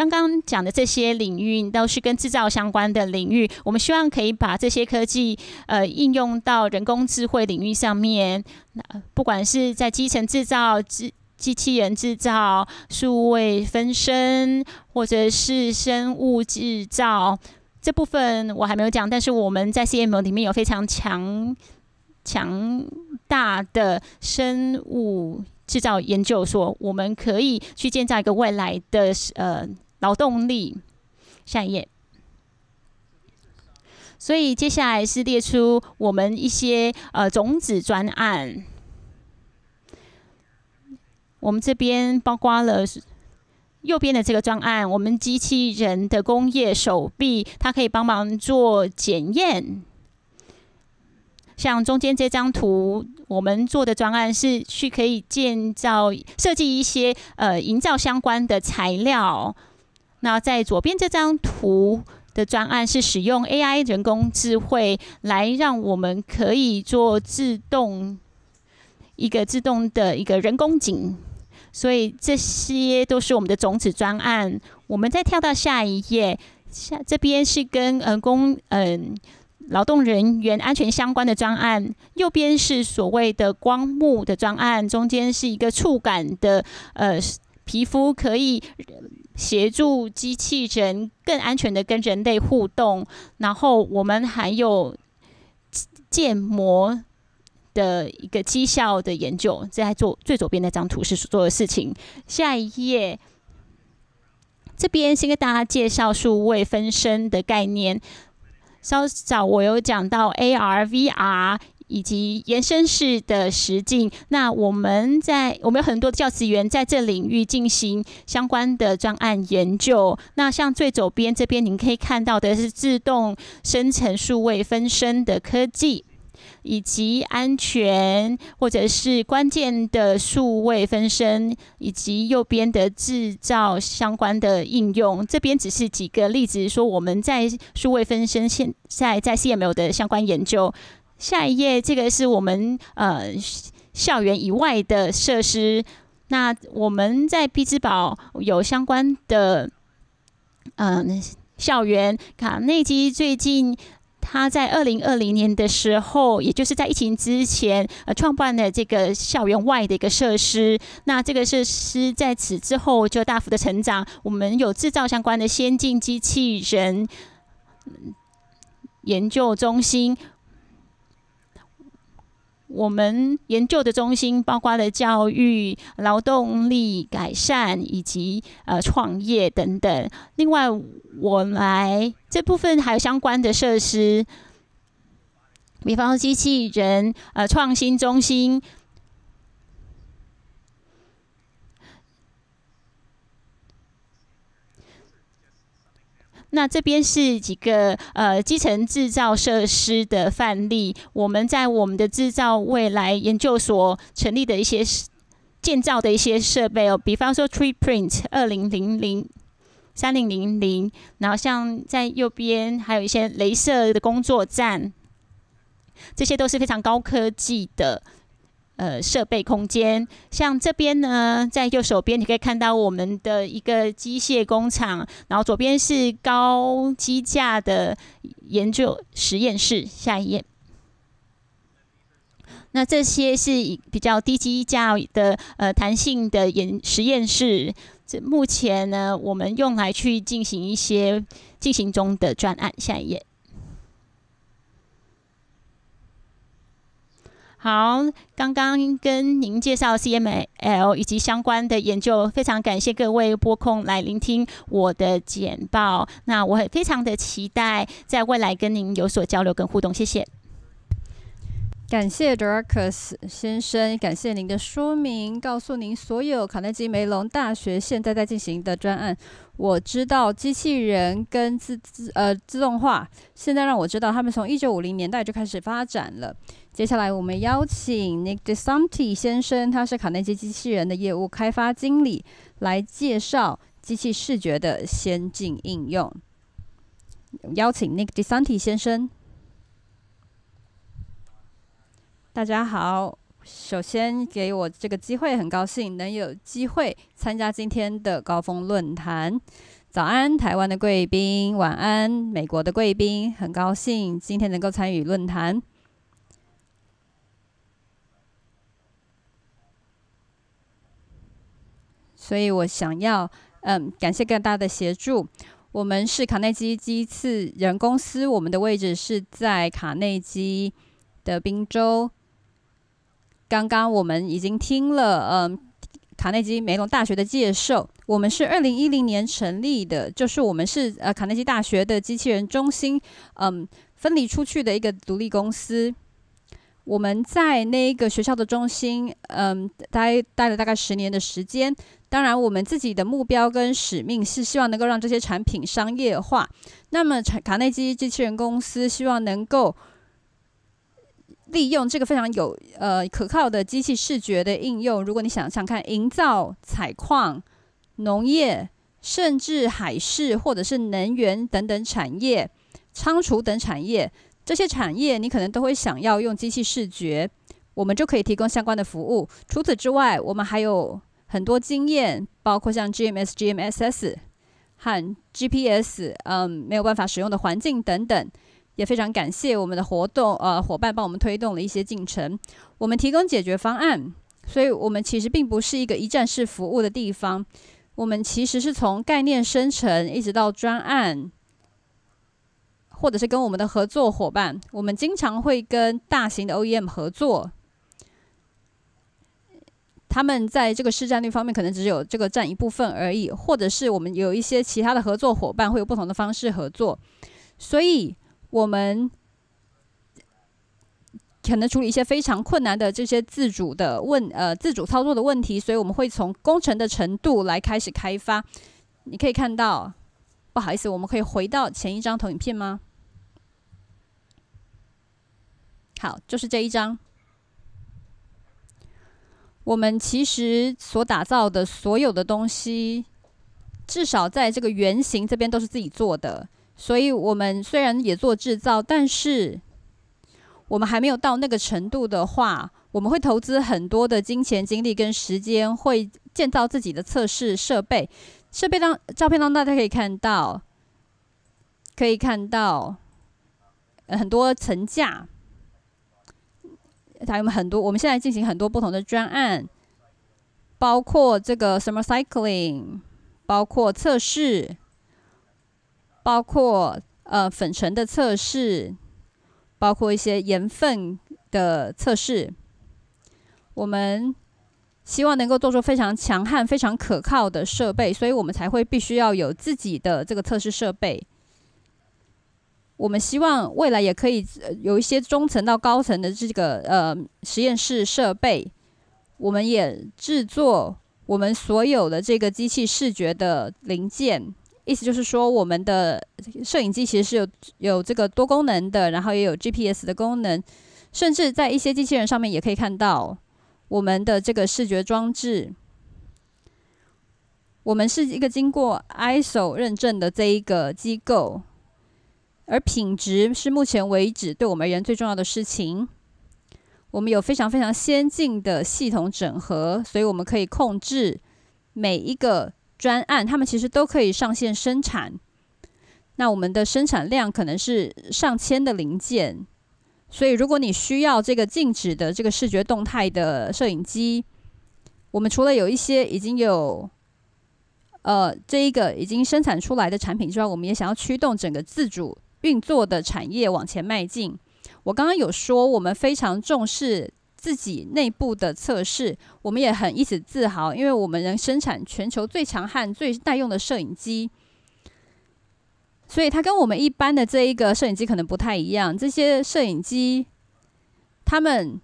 刚刚讲的这些领域都是跟制造相关的领域，我们希望可以把这些科技呃应用到人工智慧领域上面。那不管是在基层制造、机机器人制造、数位分身，或者是生物制造这部分我还没有讲，但是我们在 CMO 里面有非常强强大的生物制造研究所，我们可以去建造一个未来的呃。劳动力，下一页。所以接下来是列出我们一些呃种子专案。我们这边包括了右边的这个专案，我们机器人的工业手臂，它可以帮忙做检验。像中间这张图，我们做的专案是去可以建造、设计一些呃营造相关的材料。那在左边这张图的专案是使用 AI 人工智慧来让我们可以做自动一个自动的一个人工景，所以这些都是我们的种子专案。我们再跳到下一页，下这边是跟人工嗯劳动人员安全相关的专案，右边是所谓的光幕的专案，中间是一个触感的呃皮肤可以。协助机器人更安全的跟人类互动，然后我们还有建模的一个绩效的研究。在做最左边那张图是所做的事情。下一页，这边先跟大家介绍数位分身的概念。稍早我有讲到 ARVR。以及延伸式的实践，那我们在我们有很多教职员在这领域进行相关的专案研究。那像最左边这边，您可以看到的是自动生成数位分身的科技，以及安全或者是关键的数位分身，以及右边的制造相关的应用。这边只是几个例子，说我们在数位分身现在在 C M L 的相关研究。下一页，这个是我们呃校园以外的设施。那我们在必之宝有相关的嗯校园卡内基，最近他在二零二零年的时候，也就是在疫情之前，呃创办了这个校园外的一个设施。那这个设施在此之后就大幅的成长。我们有制造相关的先进机器人研究中心。我们研究的中心包括了教育、劳动力改善以及呃创业等等。另外，我来这部分还有相关的设施，比方机器人、呃创新中心。那这边是几个呃基层制造设施的范例，我们在我们的制造未来研究所成立的一些建造的一些设备哦，比方说 Tree Print 二零零零三零零零，然后像在右边还有一些镭射的工作站，这些都是非常高科技的。呃，设备空间，像这边呢，在右手边你可以看到我们的一个机械工厂，然后左边是高机架的研究实验室。下一页，那这些是比较低机架的呃弹性的研实验室，这目前呢，我们用来去进行一些进行中的专案。下一页。好，刚刚跟您介绍 C M L 以及相关的研究，非常感谢各位播控来聆听我的简报。那我也非常的期待在未来跟您有所交流跟互动。谢谢。感谢 d r a c u s 先生，感谢您的说明，告诉您所有卡内基梅隆大学现在在进行的专案。我知道机器人跟自自呃自动化，现在让我知道他们从一九五零年代就开始发展了。接下来，我们邀请 Nick Desanti 先生，他是卡内基机器人的业务开发经理，来介绍机器视觉的先进应用。邀请 Nick Desanti 先生。大家好，首先给我这个机会，很高兴能有机会参加今天的高峰论坛。早安，台湾的贵宾；晚安，美国的贵宾。很高兴今天能够参与论坛。所以我想要，嗯，感谢更大的协助。我们是卡内基机器人公司，我们的位置是在卡内基的宾州。刚刚我们已经听了，嗯，卡内基梅隆大学的介绍。我们是二零一零年成立的，就是我们是呃卡内基大学的机器人中心，嗯，分离出去的一个独立公司。我们在那个学校的中心，嗯，待待了大概十年的时间。当然，我们自己的目标跟使命是希望能够让这些产品商业化。那么，卡内基机器人公司希望能够利用这个非常有呃可靠的机器视觉的应用。如果你想想看，营造、采矿、农业，甚至海事或者是能源等等产业、仓储等产业。这些产业，你可能都会想要用机器视觉，我们就可以提供相关的服务。除此之外，我们还有很多经验，包括像 GMS、GMSs 和 GPS，嗯，没有办法使用的环境等等。也非常感谢我们的活动呃伙伴帮我们推动了一些进程。我们提供解决方案，所以我们其实并不是一个一站式服务的地方。我们其实是从概念生成一直到专案。或者是跟我们的合作伙伴，我们经常会跟大型的 OEM 合作，他们在这个市占率方面可能只有这个占一部分而已，或者是我们有一些其他的合作伙伴会有不同的方式合作，所以我们可能处理一些非常困难的这些自主的问呃自主操作的问题，所以我们会从工程的程度来开始开发。你可以看到，不好意思，我们可以回到前一张投影片吗？好，就是这一张。我们其实所打造的所有的东西，至少在这个原型这边都是自己做的。所以，我们虽然也做制造，但是我们还没有到那个程度的话，我们会投资很多的金钱、精力跟时间，会建造自己的测试设备。设备上照片让大家可以看到，可以看到很多层架。他有很多，我们现在进行很多不同的专案，包括这个 summer cycling，包括测试，包括呃粉尘的测试，包括一些盐分的测试。我们希望能够做出非常强悍、非常可靠的设备，所以我们才会必须要有自己的这个测试设备。我们希望未来也可以有一些中层到高层的这个呃实验室设备，我们也制作我们所有的这个机器视觉的零件。意思就是说，我们的摄影机其实是有有这个多功能的，然后也有 GPS 的功能，甚至在一些机器人上面也可以看到我们的这个视觉装置。我们是一个经过 ISO 认证的这一个机构。而品质是目前为止对我们而言最重要的事情。我们有非常非常先进的系统整合，所以我们可以控制每一个专案，他们其实都可以上线生产。那我们的生产量可能是上千的零件，所以如果你需要这个静止的这个视觉动态的摄影机，我们除了有一些已经有呃这一个已经生产出来的产品之外，我们也想要驱动整个自主。运作的产业往前迈进。我刚刚有说，我们非常重视自己内部的测试，我们也很一直自豪，因为我们能生产全球最强悍、最耐用的摄影机。所以它跟我们一般的这一个摄影机可能不太一样。这些摄影机，它们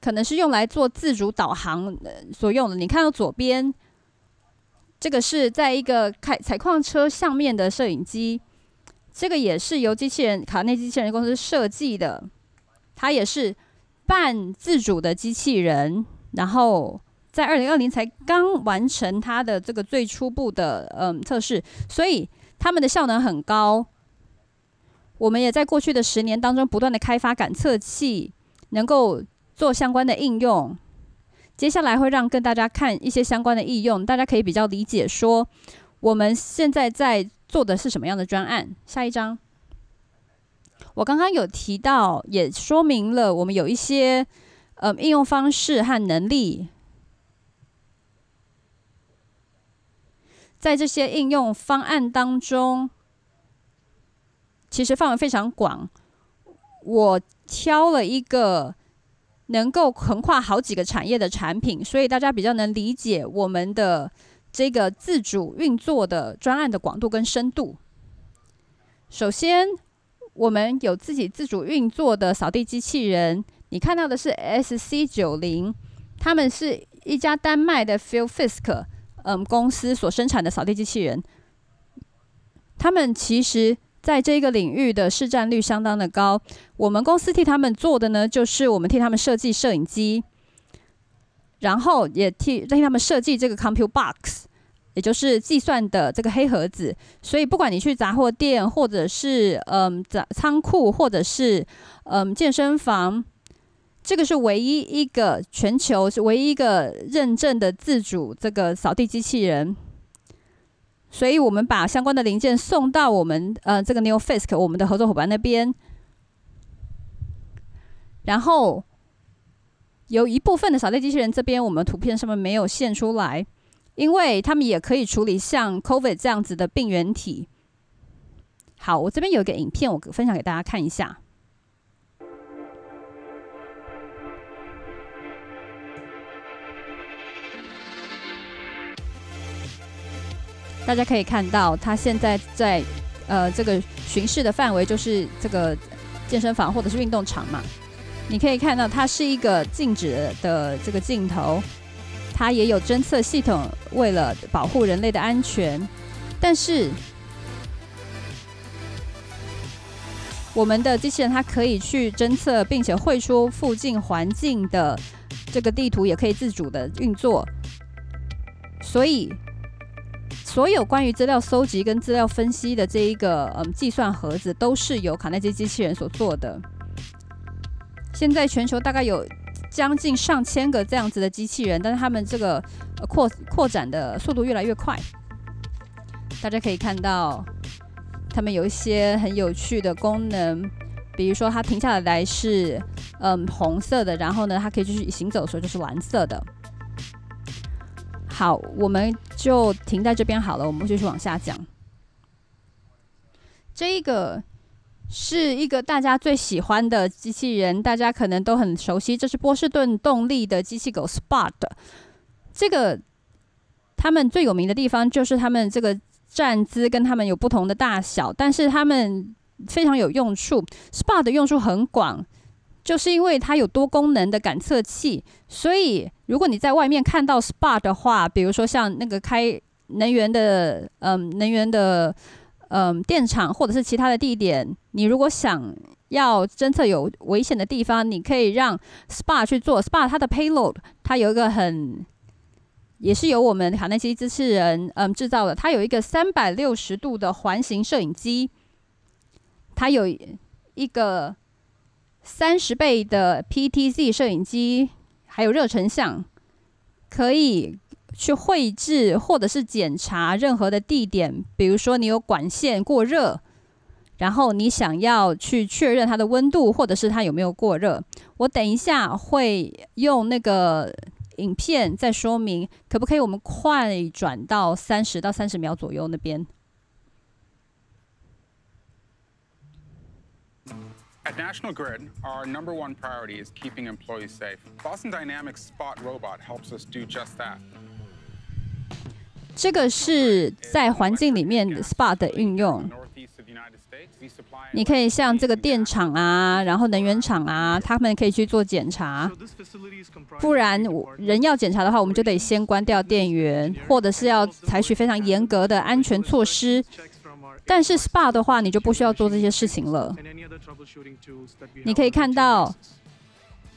可能是用来做自主导航所用的。你看到左边这个是在一个开采矿车上面的摄影机。这个也是由机器人卡内机器人公司设计的，它也是半自主的机器人，然后在二零二零才刚完成它的这个最初步的嗯测试，所以他们的效能很高。我们也在过去的十年当中不断的开发感测器，能够做相关的应用。接下来会让跟大家看一些相关的应用，大家可以比较理解说我们现在在。做的是什么样的专案？下一章，我刚刚有提到，也说明了我们有一些，呃，应用方式和能力。在这些应用方案当中，其实范围非常广。我挑了一个能够横跨好几个产业的产品，所以大家比较能理解我们的。这个自主运作的专案的广度跟深度。首先，我们有自己自主运作的扫地机器人，你看到的是 SC 九零，他们是一家丹麦的 p h i l f i s k 嗯公司所生产的扫地机器人，他们其实在这个领域的市占率相当的高。我们公司替他们做的呢，就是我们替他们设计摄影机。然后也替让他们设计这个 compute box，也就是计算的这个黑盒子。所以不管你去杂货店，或者是嗯杂仓库，或者是嗯健身房，这个是唯一一个全球是唯一一个认证的自主这个扫地机器人。所以我们把相关的零件送到我们呃这个 Newfisk 我们的合作伙伴那边，然后。有一部分的扫地机器人这边，我们图片上面没有现出来，因为他们也可以处理像 COVID 这样子的病原体。好，我这边有一个影片，我分享给大家看一下。大家可以看到，它现在在呃这个巡视的范围就是这个健身房或者是运动场嘛。你可以看到，它是一个静止的这个镜头，它也有侦测系统，为了保护人类的安全。但是，我们的机器人它可以去侦测，并且绘出附近环境的这个地图，也可以自主的运作。所以，所有关于资料搜集跟资料分析的这一个嗯计算盒子，都是由卡耐基机器人所做的。现在全球大概有将近上千个这样子的机器人，但是他们这个扩扩展的速度越来越快。大家可以看到，他们有一些很有趣的功能，比如说它停下来是嗯红色的，然后呢它可以继续行走的时候就是蓝色的。好，我们就停在这边好了，我们继续往下讲。这个。是一个大家最喜欢的机器人，大家可能都很熟悉。这是波士顿动力的机器狗 SPOT。这个他们最有名的地方就是他们这个站姿跟他们有不同的大小，但是他们非常有用处。SPOT 的用处很广，就是因为它有多功能的感测器，所以如果你在外面看到 SPOT 的话，比如说像那个开能源的，嗯，能源的。嗯，电厂或者是其他的地点，你如果想要侦测有危险的地方，你可以让 s p a 去做 s p a 它的 payload 它有一个很，也是由我们卡内基机器人嗯制造的，它有一个三百六十度的环形摄影机，它有一个三十倍的 PTZ 摄影机，还有热成像，可以。去绘制或者是检查任何的地点，比如说你有管线过热，然后你想要去确认它的温度，或者是它有没有过热。我等一下会用那个影片再说明，可不可以？我们快转到三十到三十秒左右那边。number Boston National our one priority employees is safe. Dynamics Spot At Robot Grid, keeping helps that. just 这个是在环境里面 SPA 的运用。你可以像这个电厂啊，然后能源厂啊，他们可以去做检查。不然人要检查的话，我们就得先关掉电源，或者是要采取非常严格的安全措施。但是 SPA 的话，你就不需要做这些事情了。你可以看到，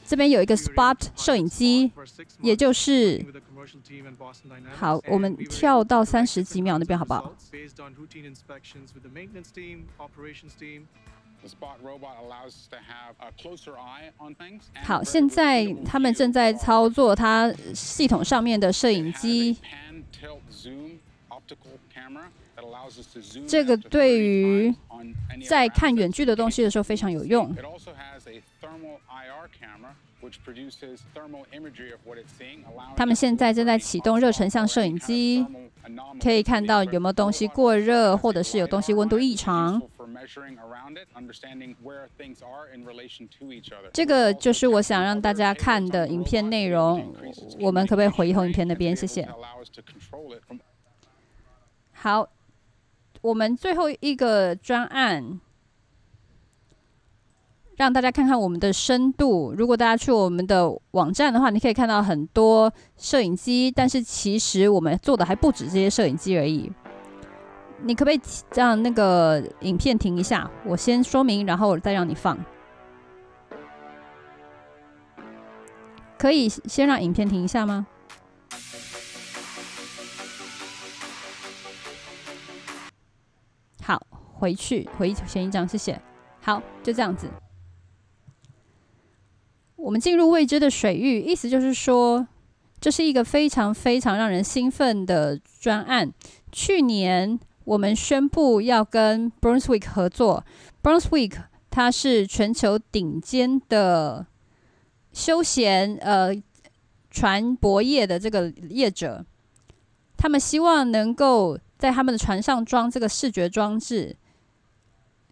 这边有一个 SPA 摄影机，也就是。好，我们跳到三十几秒那边好不好？好，现在他们正在操作它系统上面的摄影机。这个对于在看远距的东西的时候非常有用。他们现在正在启动热成像摄影机，可以看到有没有东西过热，或者是有东西温度异常。这个就是我想让大家看的影片内容。我们可不可以回红影片那边？谢谢。好，我们最后一个专案。让大家看看我们的深度。如果大家去我们的网站的话，你可以看到很多摄影机。但是其实我们做的还不止这些摄影机而已。你可不可以让那个影片停一下？我先说明，然后再让你放。可以先让影片停一下吗？好，回去回前一张，谢谢。好，就这样子。我们进入未知的水域，意思就是说，这是一个非常非常让人兴奋的专案。去年我们宣布要跟 Brunswick 合作，Brunswick 它是全球顶尖的休闲呃船舶业的这个业者，他们希望能够在他们的船上装这个视觉装置，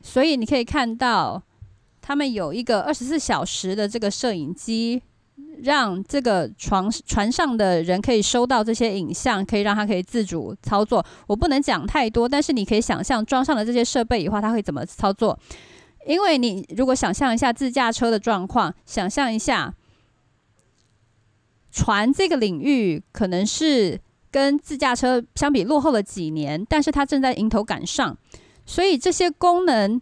所以你可以看到。他们有一个二十四小时的这个摄影机，让这个床船上的人可以收到这些影像，可以让他可以自主操作。我不能讲太多，但是你可以想象装上了这些设备以后，他会怎么操作。因为你如果想象一下自驾车的状况，想象一下船这个领域可能是跟自驾车相比落后了几年，但是它正在迎头赶上，所以这些功能。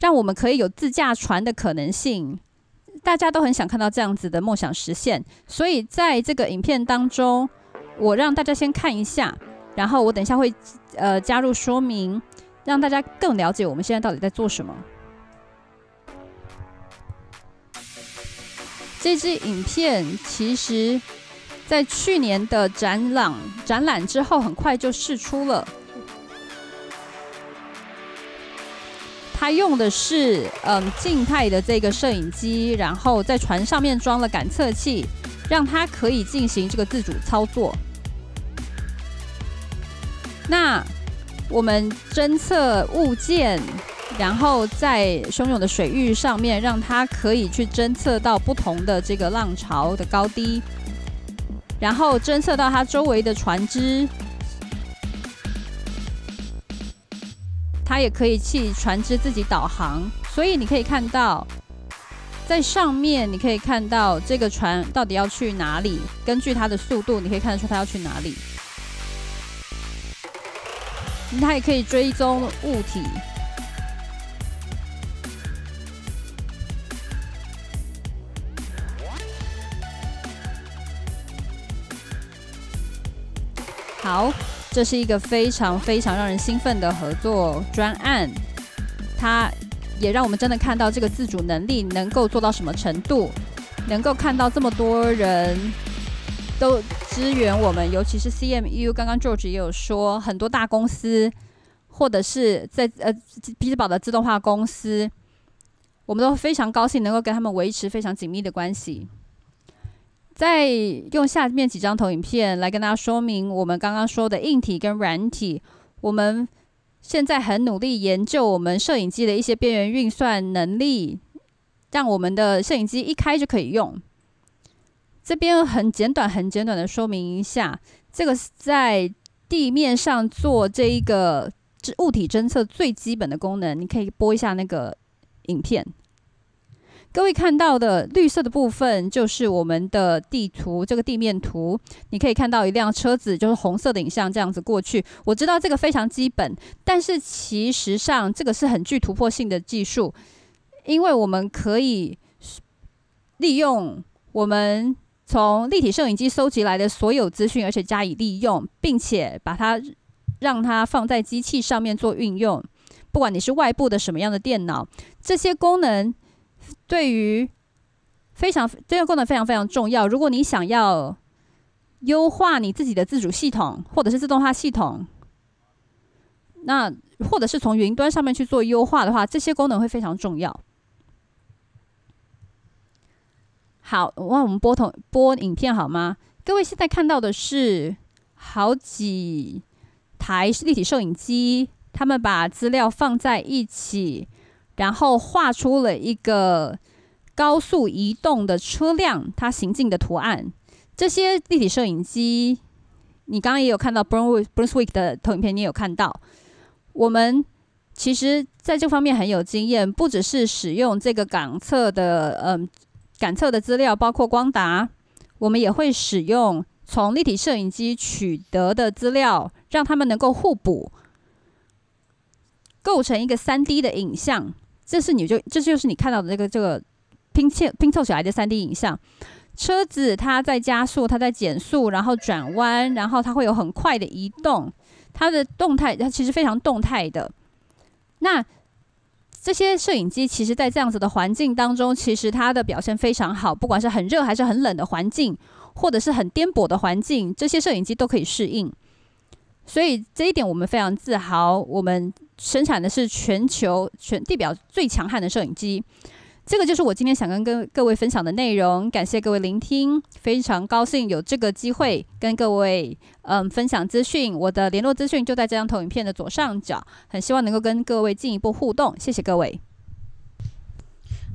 让我们可以有自驾船的可能性，大家都很想看到这样子的梦想实现。所以在这个影片当中，我让大家先看一下，然后我等一下会呃加入说明，让大家更了解我们现在到底在做什么。这支影片其实，在去年的展览展览之后，很快就试出了。它用的是嗯静态的这个摄影机，然后在船上面装了感测器，让它可以进行这个自主操作。那我们侦测物件，然后在汹涌的水域上面，让它可以去侦测到不同的这个浪潮的高低，然后侦测到它周围的船只。它也可以去船只自己导航，所以你可以看到，在上面你可以看到这个船到底要去哪里。根据它的速度，你可以看得出它要去哪里。它也可以追踪物体。好。这是一个非常非常让人兴奋的合作专案，它也让我们真的看到这个自主能力能够做到什么程度，能够看到这么多人都支援我们，尤其是 CMU，刚刚 George 也有说，很多大公司或者是在呃皮斯堡的自动化公司，我们都非常高兴能够跟他们维持非常紧密的关系。再用下面几张投影片来跟大家说明我们刚刚说的硬体跟软体。我们现在很努力研究我们摄影机的一些边缘运算能力，让我们的摄影机一开就可以用。这边很简短、很简短的说明一下，这个是在地面上做这一个物体侦测最基本的功能，你可以播一下那个影片。各位看到的绿色的部分，就是我们的地图，这个地面图。你可以看到一辆车子，就是红色的影像，这样子过去。我知道这个非常基本，但是其实上这个是很具突破性的技术，因为我们可以利用我们从立体摄影机收集来的所有资讯，而且加以利用，并且把它让它放在机器上面做运用。不管你是外部的什么样的电脑，这些功能。对于非常这个功能非常非常重要。如果你想要优化你自己的自主系统，或者是自动化系统，那或者是从云端上面去做优化的话，这些功能会非常重要。好，那我们播同播影片好吗？各位现在看到的是好几台立体摄影机，他们把资料放在一起。然后画出了一个高速移动的车辆，它行进的图案。这些立体摄影机，你刚刚也有看到，Brunswick 的投影片你也有看到。我们其实在这方面很有经验，不只是使用这个感测的，嗯，感测的资料，包括光达，我们也会使用从立体摄影机取得的资料，让他们能够互补，构成一个三 D 的影像。这是你就这就是你看到的这个这个拼切拼凑起来的三 D 影像，车子它在加速，它在减速，然后转弯，然后它会有很快的移动，它的动态它其实非常动态的。那这些摄影机其实在这样子的环境当中，其实它的表现非常好，不管是很热还是很冷的环境，或者是很颠簸的环境，这些摄影机都可以适应。所以这一点我们非常自豪，我们生产的是全球全地表最强悍的摄影机。这个就是我今天想跟各各位分享的内容。感谢各位聆听，非常高兴有这个机会跟各位嗯分享资讯。我的联络资讯就在这张投影片的左上角，很希望能够跟各位进一步互动。谢谢各位。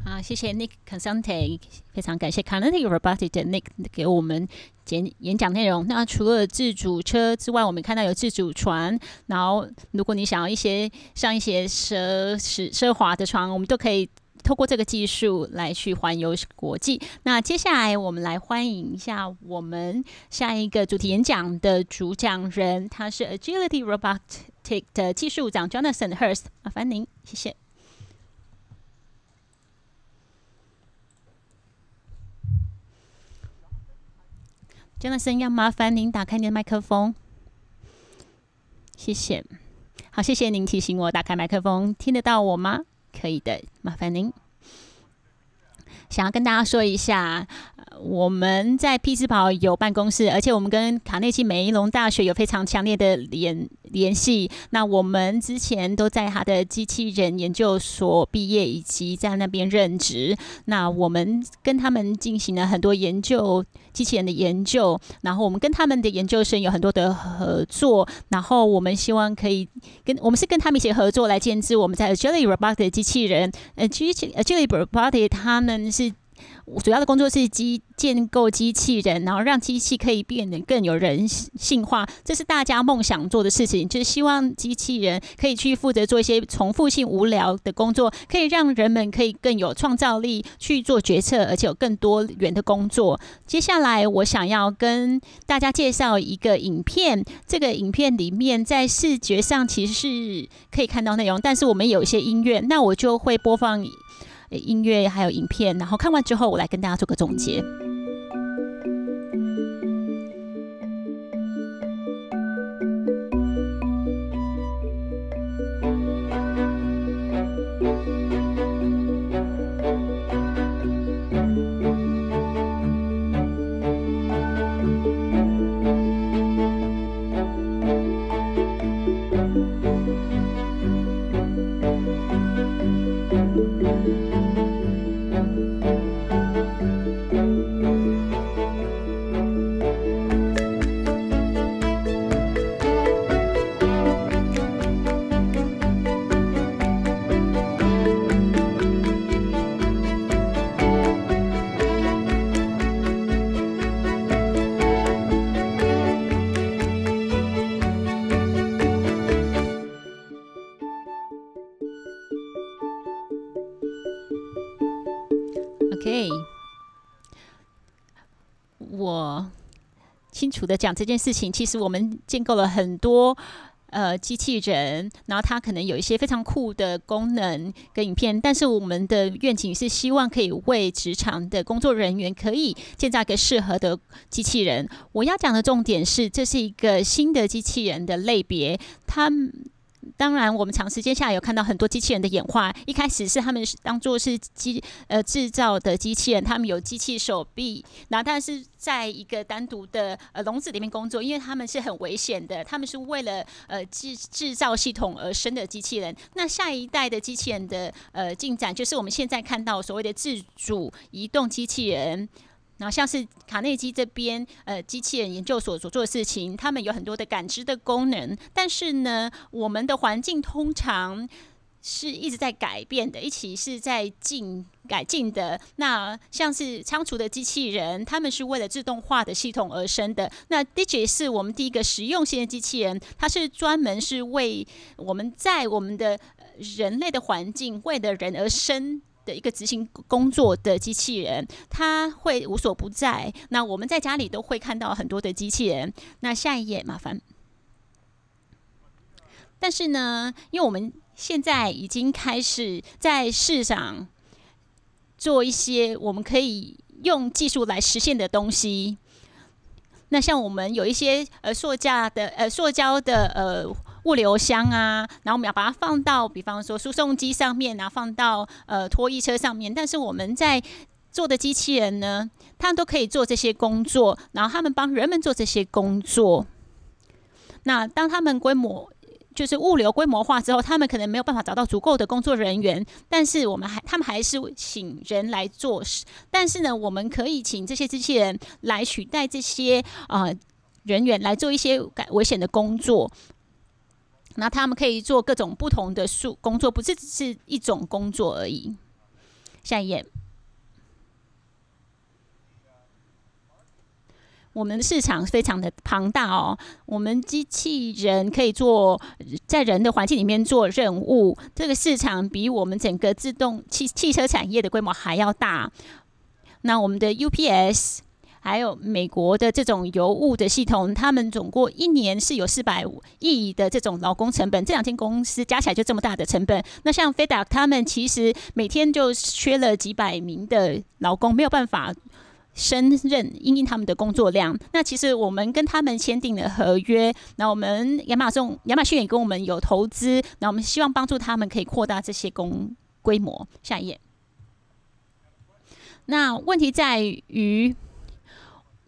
好，谢谢 Nick Constante，非常感谢 c a n e g i e Robotics 的 Nick 给我们讲演讲内容。那除了自主车之外，我们看到有自主船，然后如果你想要一些像一些奢侈奢华的船，我们都可以透过这个技术来去环游国际。那接下来我们来欢迎一下我们下一个主题演讲的主讲人，他是 Agility Robotics 的技术长 Jonathan Hurst，麻烦您，谢谢。江声音要麻烦您打开您的麦克风，谢谢。好，谢谢您提醒我打开麦克风，听得到我吗？可以的，麻烦您。想要跟大家说一下。我们在匹兹堡有办公室，而且我们跟卡内基梅隆大学有非常强烈的联联系。那我们之前都在他的机器人研究所毕业，以及在那边任职。那我们跟他们进行了很多研究，机器人的研究。然后我们跟他们的研究生有很多的合作。然后我们希望可以跟我们是跟他们一起合作来监制我们在 Jelly r o b o t i 机器人，呃，机器 Jelly r o b o t 他们是。主要的工作是机建构机器人，然后让机器可以变得更有人性化。这是大家梦想做的事情，就是希望机器人可以去负责做一些重复性无聊的工作，可以让人们可以更有创造力去做决策，而且有更多元的工作。接下来，我想要跟大家介绍一个影片。这个影片里面在视觉上其实是可以看到内容，但是我们有一些音乐，那我就会播放。音乐还有影片，然后看完之后，我来跟大家做个总结。的讲这件事情，其实我们建构了很多呃机器人，然后它可能有一些非常酷的功能跟影片。但是我们的愿景是希望可以为职场的工作人员可以建造一个适合的机器人。我要讲的重点是，这是一个新的机器人的类别，它。当然，我们长时间下来有看到很多机器人的演化。一开始是他们是当做是机呃制造的机器人，他们有机器手臂，那但是在一个单独的呃笼子里面工作，因为他们是很危险的，他们是为了呃制制造系统而生的机器人。那下一代的机器人的呃进展，就是我们现在看到所谓的自主移动机器人。然后像是卡内基这边，呃，机器人研究所所做的事情，他们有很多的感知的功能。但是呢，我们的环境通常是一直在改变的，一起是在进改进的。那像是仓储的机器人，他们是为了自动化的系统而生的。那 Digi 是我们第一个实用性的机器人，它是专门是为我们在我们的人类的环境，为了人而生。的一个执行工作的机器人，它会无所不在。那我们在家里都会看到很多的机器人。那下一页麻烦。但是呢，因为我们现在已经开始在市场做一些我们可以用技术来实现的东西。那像我们有一些呃，塑胶的呃，塑胶的呃。物流箱啊，然后我们要把它放到，比方说输送机上面，然后放到呃拖曳车上面。但是我们在做的机器人呢，他们都可以做这些工作，然后他们帮人们做这些工作。那当他们规模就是物流规模化之后，他们可能没有办法找到足够的工作人员，但是我们还他们还是请人来做事。但是呢，我们可以请这些机器人来取代这些啊人员来做一些危险的工作。那他们可以做各种不同的数工作，不是只是一种工作而已。下一页，我们的市场非常的庞大哦，我们机器人可以做在人的环境里面做任务，这个市场比我们整个自动汽汽车产业的规模还要大。那我们的 UPS。还有美国的这种油务的系统，他们总共一年是有四百亿的这种劳工成本。这两间公司加起来就这么大的成本。那像 FedEx 他们其实每天就缺了几百名的劳工，没有办法升任因应他们的工作量。那其实我们跟他们签订了合约，那我们亚马逊亚马逊也跟我们有投资，那我们希望帮助他们可以扩大这些工规模。下一页。那问题在于。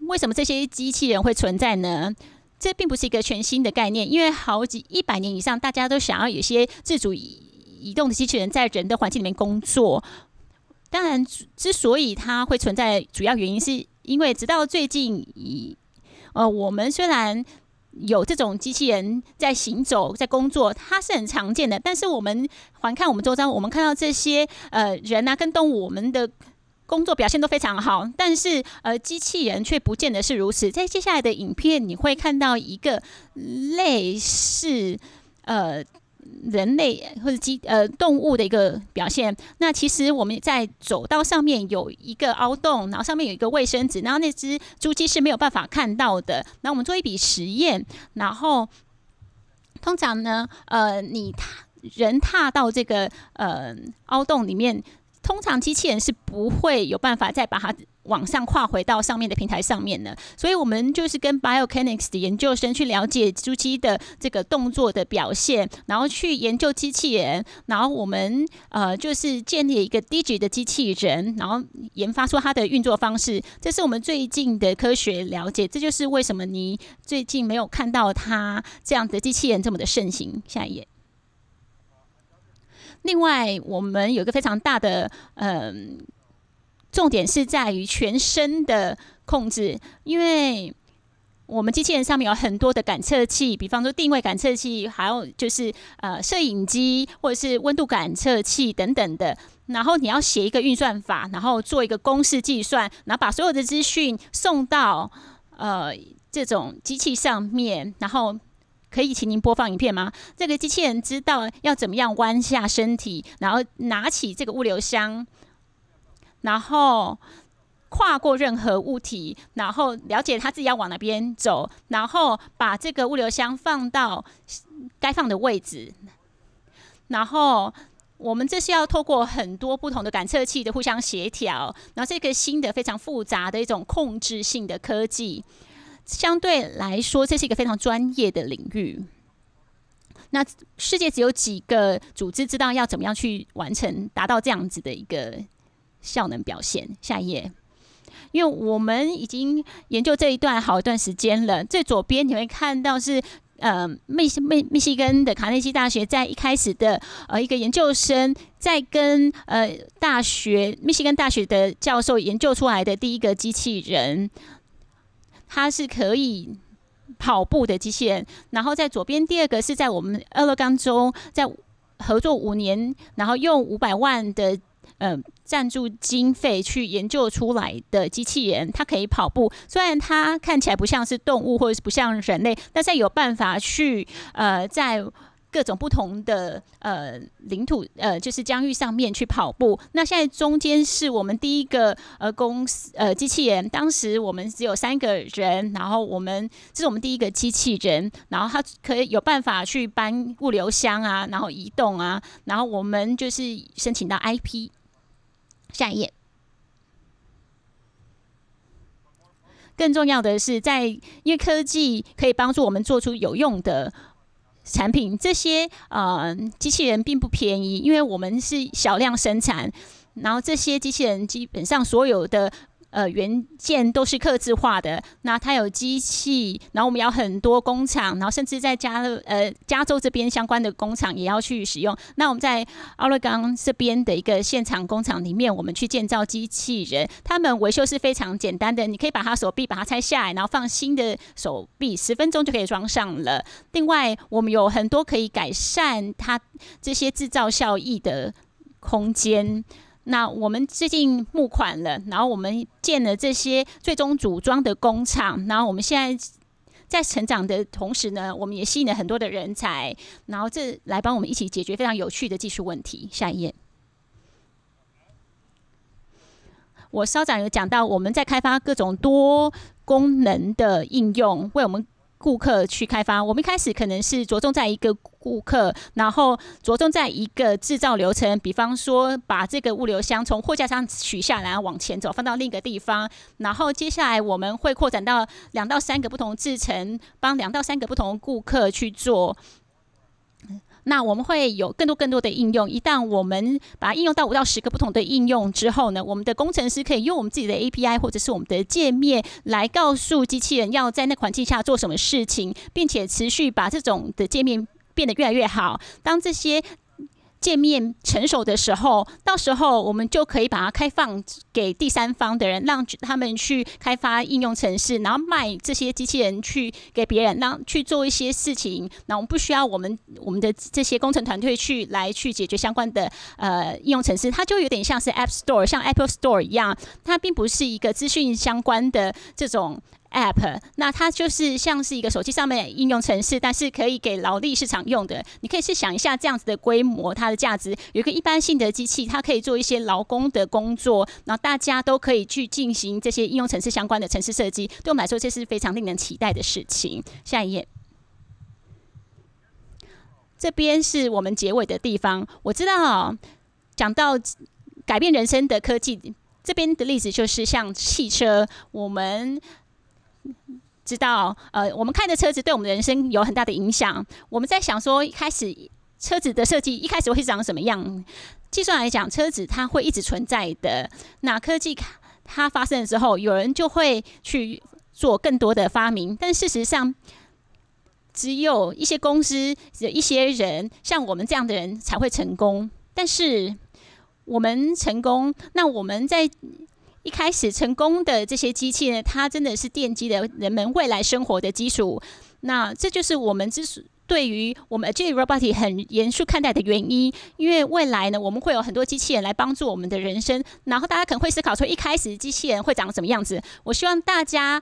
为什么这些机器人会存在呢？这并不是一个全新的概念，因为好几一百年以上，大家都想要有些自主移动的机器人在人的环境里面工作。当然，之所以它会存在，主要原因是因为直到最近，呃，我们虽然有这种机器人在行走、在工作，它是很常见的。但是我们环看我们周遭，我们看到这些呃人啊跟动物，我们的。工作表现都非常好，但是呃，机器人却不见得是如此。在接下来的影片，你会看到一个类似呃人类或者机呃动物的一个表现。那其实我们在走道上面有一个凹洞，然后上面有一个卫生纸，然后那只猪鸡是没有办法看到的。那我们做一笔实验，然后通常呢，呃，你踏人踏到这个呃凹洞里面。通常机器人是不会有办法再把它往上跨回到上面的平台上面的，所以我们就是跟 BioCanics 的研究生去了解猪鸡的这个动作的表现，然后去研究机器人，然后我们呃就是建立一个低级的机器人，然后研发出它的运作方式，这是我们最近的科学了解，这就是为什么你最近没有看到它这样的机器人这么的盛行。下一页。另外，我们有个非常大的嗯，重点是在于全身的控制，因为我们机器人上面有很多的感测器，比方说定位感测器，还有就是呃摄影机或者是温度感测器等等的。然后你要写一个运算法，然后做一个公式计算，然后把所有的资讯送到呃这种机器上面，然后。可以，请您播放影片吗？这个机器人知道要怎么样弯下身体，然后拿起这个物流箱，然后跨过任何物体，然后了解他自己要往哪边走，然后把这个物流箱放到该放的位置。然后，我们这是要透过很多不同的感测器的互相协调，然后这个新的非常复杂的一种控制性的科技。相对来说，这是一个非常专业的领域。那世界只有几个组织知道要怎么样去完成、达到这样子的一个效能表现。下一页，因为我们已经研究这一段好一段时间了。最左边你会看到是呃密西密密西根的卡内基大学在一开始的呃一个研究生在跟呃大学密西根大学的教授研究出来的第一个机器人。它是可以跑步的机器人，然后在左边第二个是在我们俄勒冈州在合作五年，然后用五百万的呃赞助经费去研究出来的机器人，它可以跑步，虽然它看起来不像是动物或者是不像人类，但是有办法去呃在。各种不同的呃领土呃就是疆域上面去跑步。那现在中间是我们第一个呃公司呃机器人。当时我们只有三个人，然后我们这是我们第一个机器人，然后它可以有办法去搬物流箱啊，然后移动啊，然后我们就是申请到 IP。下一页。更重要的是，在因为科技可以帮助我们做出有用的。产品这些呃机器人并不便宜，因为我们是小量生产，然后这些机器人基本上所有的。呃，原件都是刻制化的。那它有机器，然后我们要很多工厂，然后甚至在加勒呃加州这边相关的工厂也要去使用。那我们在奥勒冈这边的一个现场工厂里面，我们去建造机器人。他们维修是非常简单的，你可以把它手臂把它拆下来，然后放新的手臂，十分钟就可以装上了。另外，我们有很多可以改善它这些制造效益的空间。那我们最近募款了，然后我们建了这些最终组装的工厂，然后我们现在在成长的同时呢，我们也吸引了很多的人才，然后这来帮我们一起解决非常有趣的技术问题。下一页，我稍早有讲到，我们在开发各种多功能的应用，为我们顾客去开发。我们一开始可能是着重在一个。顾客，然后着重在一个制造流程，比方说把这个物流箱从货架上取下来，往前走，放到另一个地方。然后接下来我们会扩展到两到三个不同制程，帮两到三个不同顾客去做。那我们会有更多更多的应用。一旦我们把它应用到五到十个不同的应用之后呢，我们的工程师可以用我们自己的 API 或者是我们的界面来告诉机器人要在那款机下做什么事情，并且持续把这种的界面。变得越来越好。当这些界面成熟的时候，到时候我们就可以把它开放给第三方的人，让他们去开发应用程式，然后卖这些机器人去给别人，让去做一些事情。那我们不需要我们我们的这些工程团队去来去解决相关的呃应用程式，它就有点像是 App Store，像 Apple Store 一样，它并不是一个资讯相关的这种。App，那它就是像是一个手机上面应用程式，但是可以给劳力市场用的。你可以试想一下这样子的规模，它的价值有一个一般性的机器，它可以做一些劳工的工作，然后大家都可以去进行这些应用程式相关的程式设计。对我们来说，这是非常令人期待的事情。下一页，这边是我们结尾的地方。我知道讲到改变人生的科技，这边的例子就是像汽车，我们。知道，呃，我们开的车子对我们的人生有很大的影响。我们在想说，一开始车子的设计一开始会长什么样？计算来讲，车子它会一直存在的。那科技它发生的时候，有人就会去做更多的发明。但事实上，只有一些公司、一些人，像我们这样的人才会成功。但是我们成功，那我们在。一开始成功的这些机器呢，它真的是奠基了人们未来生活的基础。那这就是我们之所对于我们 agile r o b o t 很严肃看待的原因。因为未来呢，我们会有很多机器人来帮助我们的人生。然后大家可能会思考说，一开始机器人会长什么样子？我希望大家。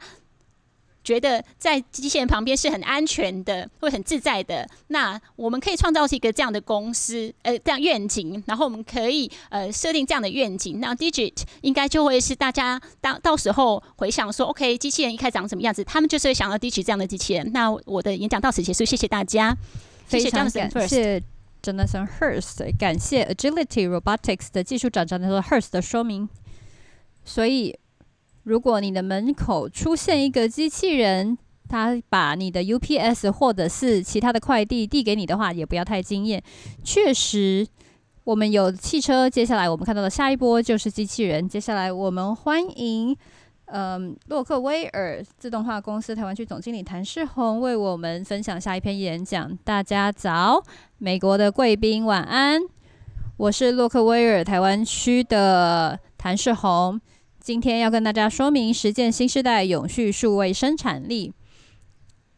觉得在机器人旁边是很安全的，会很自在的。那我们可以创造一个这样的公司，呃，这样愿景。然后我们可以呃设定这样的愿景，那 Digit 应该就会是大家到到时候回想说，OK，机器人一开始长什么样子，他们就是想要 Digit 这样的机器人。那我的演讲到此结束，谢谢大家。非常感谢 Jonathan Hurst，感谢 Agility Robotics 的技术长 Jonathan Hurst 的说明。所以。如果你的门口出现一个机器人，他把你的 UPS 或者是其他的快递递给你的话，也不要太惊艳。确实，我们有汽车，接下来我们看到的下一波就是机器人。接下来我们欢迎，嗯，洛克威尔自动化公司台湾区总经理谭世宏为我们分享下一篇演讲。大家早，美国的贵宾晚安。我是洛克威尔台湾区的谭世宏。今天要跟大家说明实践新时代永续数位生产力。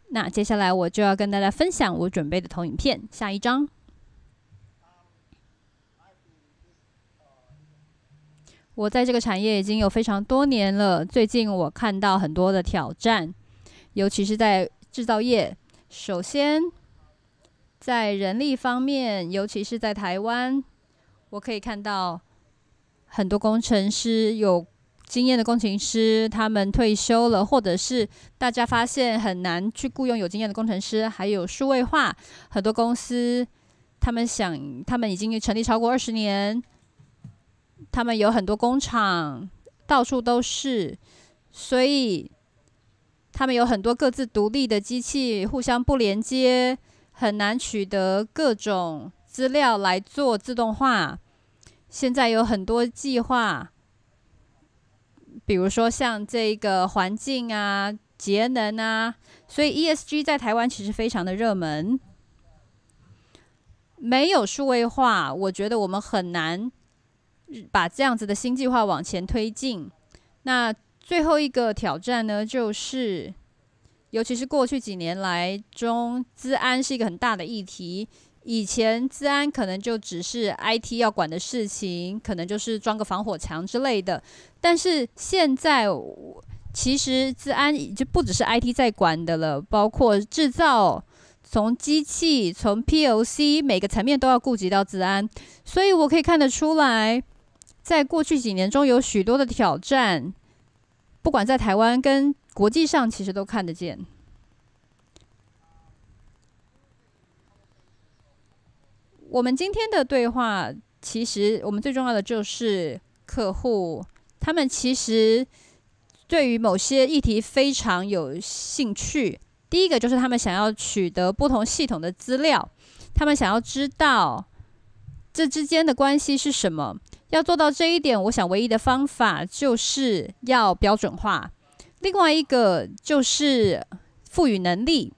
那接下来我就要跟大家分享我准备的投影片。下一张。我在这个产业已经有非常多年了。最近我看到很多的挑战，尤其是在制造业。首先，在人力方面，尤其是在台湾，我可以看到很多工程师有。经验的工程师，他们退休了，或者是大家发现很难去雇佣有经验的工程师。还有数位化，很多公司他们想，他们已经成立超过二十年，他们有很多工厂，到处都是，所以他们有很多各自独立的机器，互相不连接，很难取得各种资料来做自动化。现在有很多计划。比如说像这个环境啊、节能啊，所以 ESG 在台湾其实非常的热门。没有数位化，我觉得我们很难把这样子的新计划往前推进。那最后一个挑战呢，就是尤其是过去几年来，中资安是一个很大的议题。以前资安可能就只是 IT 要管的事情，可能就是装个防火墙之类的。但是现在其实资安就不只是 IT 在管的了，包括制造，从机器、从 POC，每个层面都要顾及到资安。所以我可以看得出来，在过去几年中有许多的挑战，不管在台湾跟国际上，其实都看得见。我们今天的对话，其实我们最重要的就是客户，他们其实对于某些议题非常有兴趣。第一个就是他们想要取得不同系统的资料，他们想要知道这之间的关系是什么。要做到这一点，我想唯一的方法就是要标准化。另外一个就是赋予能力，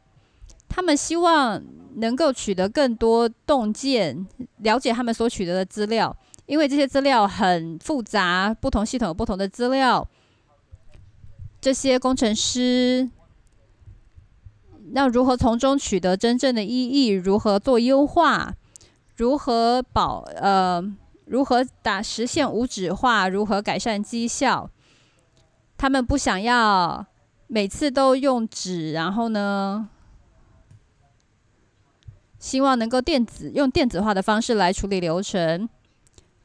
他们希望。能够取得更多洞见，了解他们所取得的资料，因为这些资料很复杂，不同系统有不同的资料。这些工程师，那如何从中取得真正的意义？如何做优化？如何保呃？如何打实现无纸化？如何改善绩效？他们不想要每次都用纸，然后呢？希望能够电子用电子化的方式来处理流程，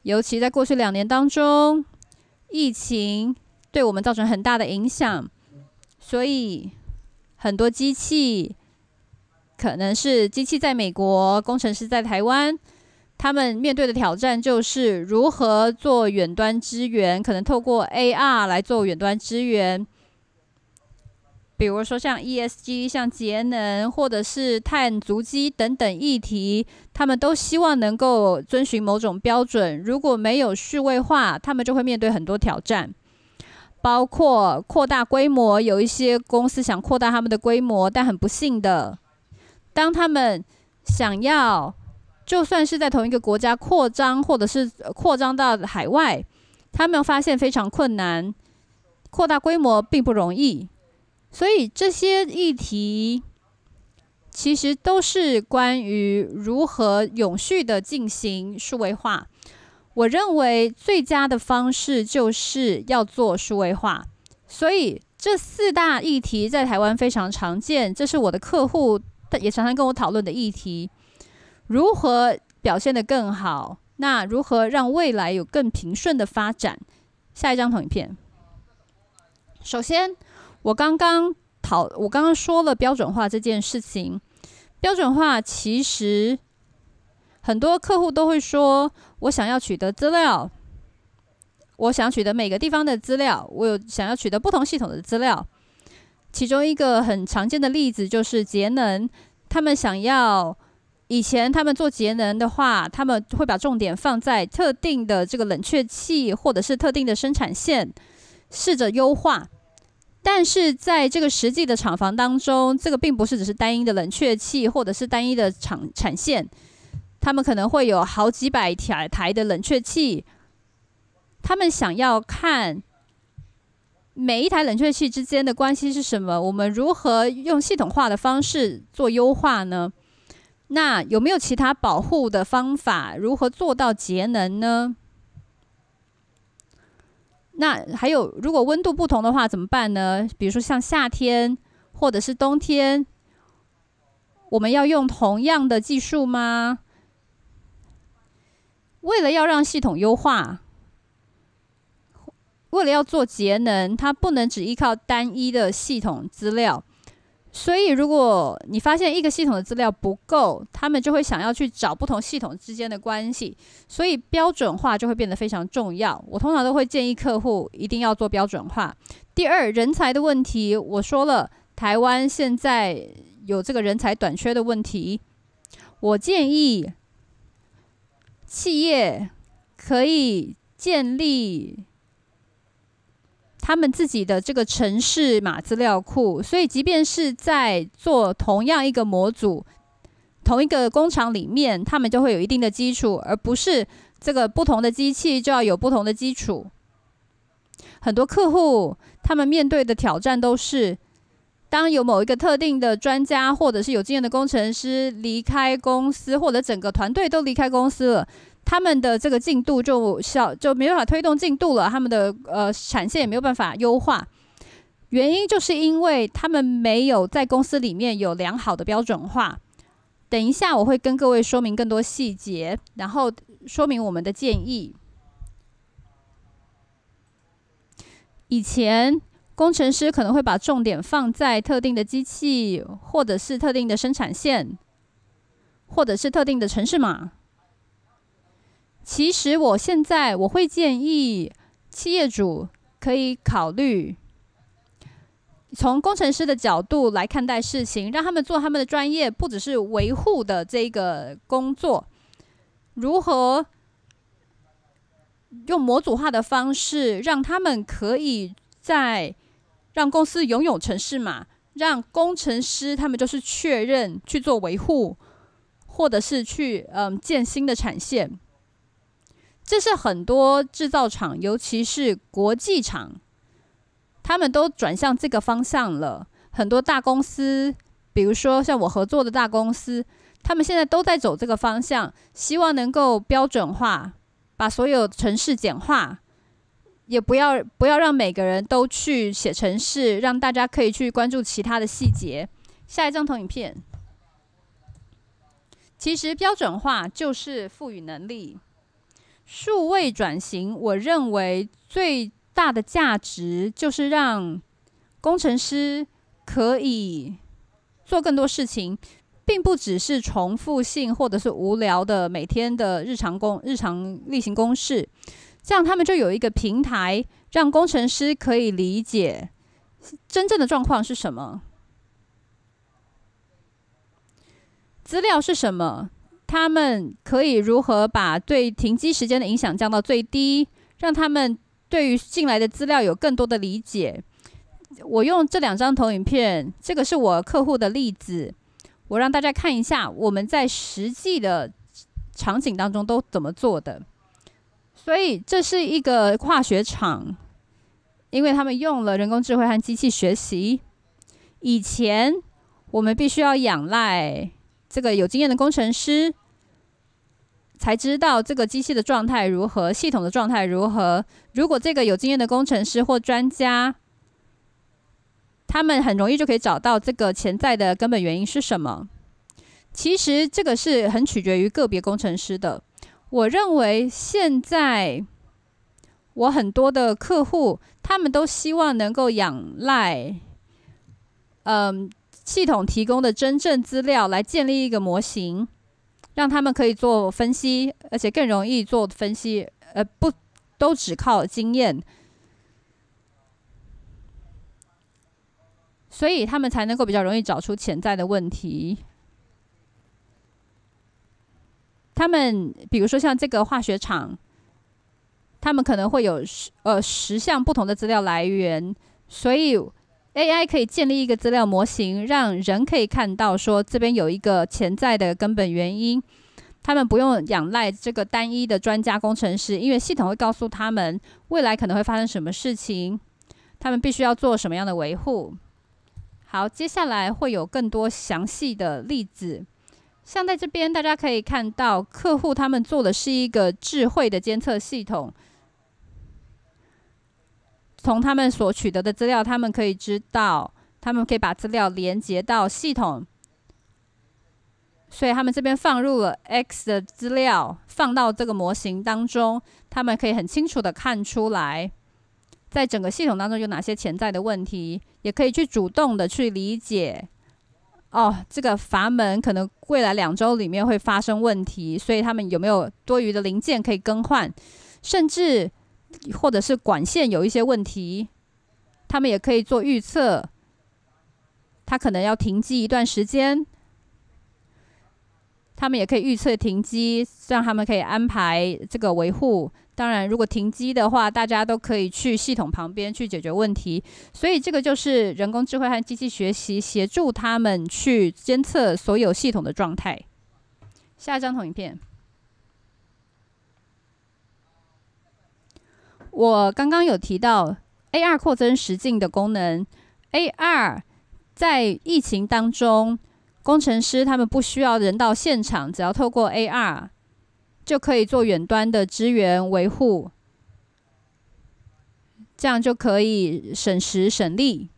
尤其在过去两年当中，疫情对我们造成很大的影响，所以很多机器可能是机器在美国，工程师在台湾，他们面对的挑战就是如何做远端支援，可能透过 AR 来做远端支援。比如说像 ESG、像节能或者是碳足迹等等议题，他们都希望能够遵循某种标准。如果没有序位化，他们就会面对很多挑战，包括扩大规模。有一些公司想扩大他们的规模，但很不幸的，当他们想要，就算是在同一个国家扩张，或者是扩张到海外，他们发现非常困难。扩大规模并不容易。所以这些议题其实都是关于如何永续的进行数位化。我认为最佳的方式就是要做数位化。所以这四大议题在台湾非常常见，这是我的客户也常常跟我讨论的议题：如何表现得更好？那如何让未来有更平顺的发展？下一张投影片。首先。我刚刚讨，我刚刚说了标准化这件事情。标准化其实很多客户都会说：“我想要取得资料，我想取得每个地方的资料，我有想要取得不同系统的资料。”其中一个很常见的例子就是节能，他们想要以前他们做节能的话，他们会把重点放在特定的这个冷却器或者是特定的生产线，试着优化。但是在这个实际的厂房当中，这个并不是只是单一的冷却器或者是单一的产产线，他们可能会有好几百台台的冷却器，他们想要看每一台冷却器之间的关系是什么，我们如何用系统化的方式做优化呢？那有没有其他保护的方法？如何做到节能呢？那还有，如果温度不同的话怎么办呢？比如说像夏天或者是冬天，我们要用同样的技术吗？为了要让系统优化，为了要做节能，它不能只依靠单一的系统资料。所以，如果你发现一个系统的资料不够，他们就会想要去找不同系统之间的关系，所以标准化就会变得非常重要。我通常都会建议客户一定要做标准化。第二，人才的问题，我说了，台湾现在有这个人才短缺的问题，我建议企业可以建立。他们自己的这个城市码资料库，所以即便是在做同样一个模组、同一个工厂里面，他们就会有一定的基础，而不是这个不同的机器就要有不同的基础。很多客户他们面对的挑战都是，当有某一个特定的专家或者是有经验的工程师离开公司，或者整个团队都离开公司了。他们的这个进度就小就没办法推动进度了，他们的呃产线也没有办法优化，原因就是因为他们没有在公司里面有良好的标准化。等一下我会跟各位说明更多细节，然后说明我们的建议。以前工程师可能会把重点放在特定的机器，或者是特定的生产线，或者是特定的城市码。其实，我现在我会建议企业主可以考虑从工程师的角度来看待事情，让他们做他们的专业，不只是维护的这个工作。如何用模组化的方式，让他们可以在让公司拥有城市码，让工程师他们就是确认去做维护，或者是去嗯建新的产线。这是很多制造厂，尤其是国际厂，他们都转向这个方向了。很多大公司，比如说像我合作的大公司，他们现在都在走这个方向，希望能够标准化，把所有城市简化，也不要不要让每个人都去写城市，让大家可以去关注其他的细节。下一张投影片，其实标准化就是赋予能力。数位转型，我认为最大的价值就是让工程师可以做更多事情，并不只是重复性或者是无聊的每天的日常工、日常例行公事。这样他们就有一个平台，让工程师可以理解真正的状况是什么，资料是什么。他们可以如何把对停机时间的影响降到最低，让他们对于进来的资料有更多的理解？我用这两张投影片，这个是我客户的例子，我让大家看一下我们在实际的场景当中都怎么做的。所以这是一个化学厂，因为他们用了人工智慧和机器学习。以前我们必须要仰赖这个有经验的工程师。才知道这个机器的状态如何，系统的状态如何。如果这个有经验的工程师或专家，他们很容易就可以找到这个潜在的根本原因是什么。其实这个是很取决于个别工程师的。我认为现在我很多的客户，他们都希望能够仰赖，嗯，系统提供的真正资料来建立一个模型。让他们可以做分析，而且更容易做分析，呃，不，都只靠经验，所以他们才能够比较容易找出潜在的问题。他们比如说像这个化学厂，他们可能会有十呃十项不同的资料来源，所以。AI 可以建立一个资料模型，让人可以看到说这边有一个潜在的根本原因。他们不用仰赖这个单一的专家工程师，因为系统会告诉他们未来可能会发生什么事情，他们必须要做什么样的维护。好，接下来会有更多详细的例子，像在这边大家可以看到，客户他们做的是一个智慧的监测系统。从他们所取得的资料，他们可以知道，他们可以把资料连接到系统，所以他们这边放入了 X 的资料，放到这个模型当中，他们可以很清楚的看出来，在整个系统当中有哪些潜在的问题，也可以去主动的去理解，哦，这个阀门可能未来两周里面会发生问题，所以他们有没有多余的零件可以更换，甚至。或者是管线有一些问题，他们也可以做预测。他可能要停机一段时间，他们也可以预测停机，让他们可以安排这个维护。当然，如果停机的话，大家都可以去系统旁边去解决问题。所以，这个就是人工智慧和机器学习协助他们去监测所有系统的状态。下一张投影片。我刚刚有提到 AR 扩增实境的功能。AR 在疫情当中，工程师他们不需要人到现场，只要透过 AR 就可以做远端的支援维护，这样就可以省时省力。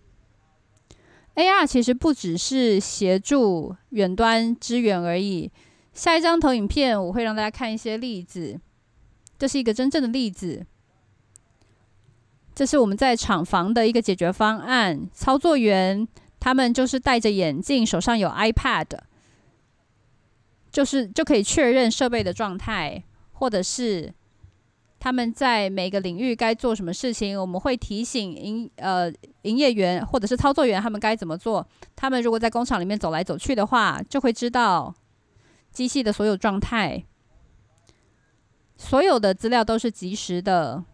AR 其实不只是协助远端支援而已。下一张投影片我会让大家看一些例子，这是一个真正的例子。这是我们在厂房的一个解决方案。操作员他们就是戴着眼镜，手上有 iPad，就是就可以确认设备的状态，或者是他们在每个领域该做什么事情。我们会提醒营呃营业员或者是操作员他们该怎么做。他们如果在工厂里面走来走去的话，就会知道机器的所有状态，所有的资料都是及时的。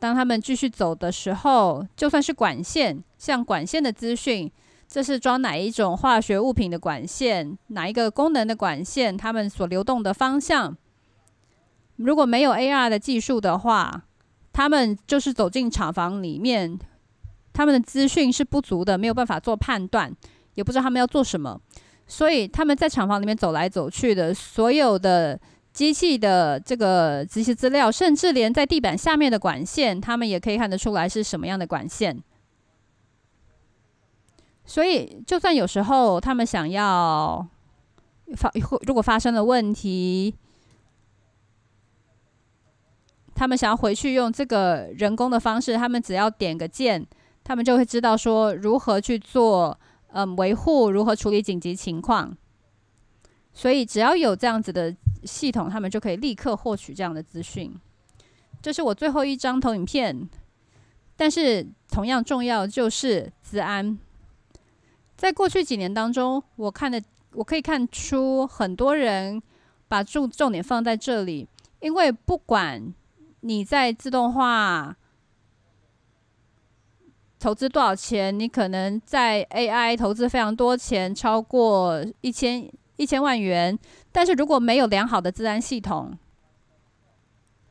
当他们继续走的时候，就算是管线，像管线的资讯，这是装哪一种化学物品的管线，哪一个功能的管线，他们所流动的方向，如果没有 AR 的技术的话，他们就是走进厂房里面，他们的资讯是不足的，没有办法做判断，也不知道他们要做什么，所以他们在厂房里面走来走去的，所有的。机器的这个这些资料，甚至连在地板下面的管线，他们也可以看得出来是什么样的管线。所以，就算有时候他们想要发，如果发生了问题，他们想要回去用这个人工的方式，他们只要点个键，他们就会知道说如何去做，嗯，维护如何处理紧急情况。所以只要有这样子的系统，他们就可以立刻获取这样的资讯。这是我最后一张投影片。但是同样重要就是资安。在过去几年当中，我看的我可以看出很多人把重重点放在这里，因为不管你在自动化投资多少钱，你可能在 AI 投资非常多钱，超过一千。一千万元，但是如果没有良好的治安系统，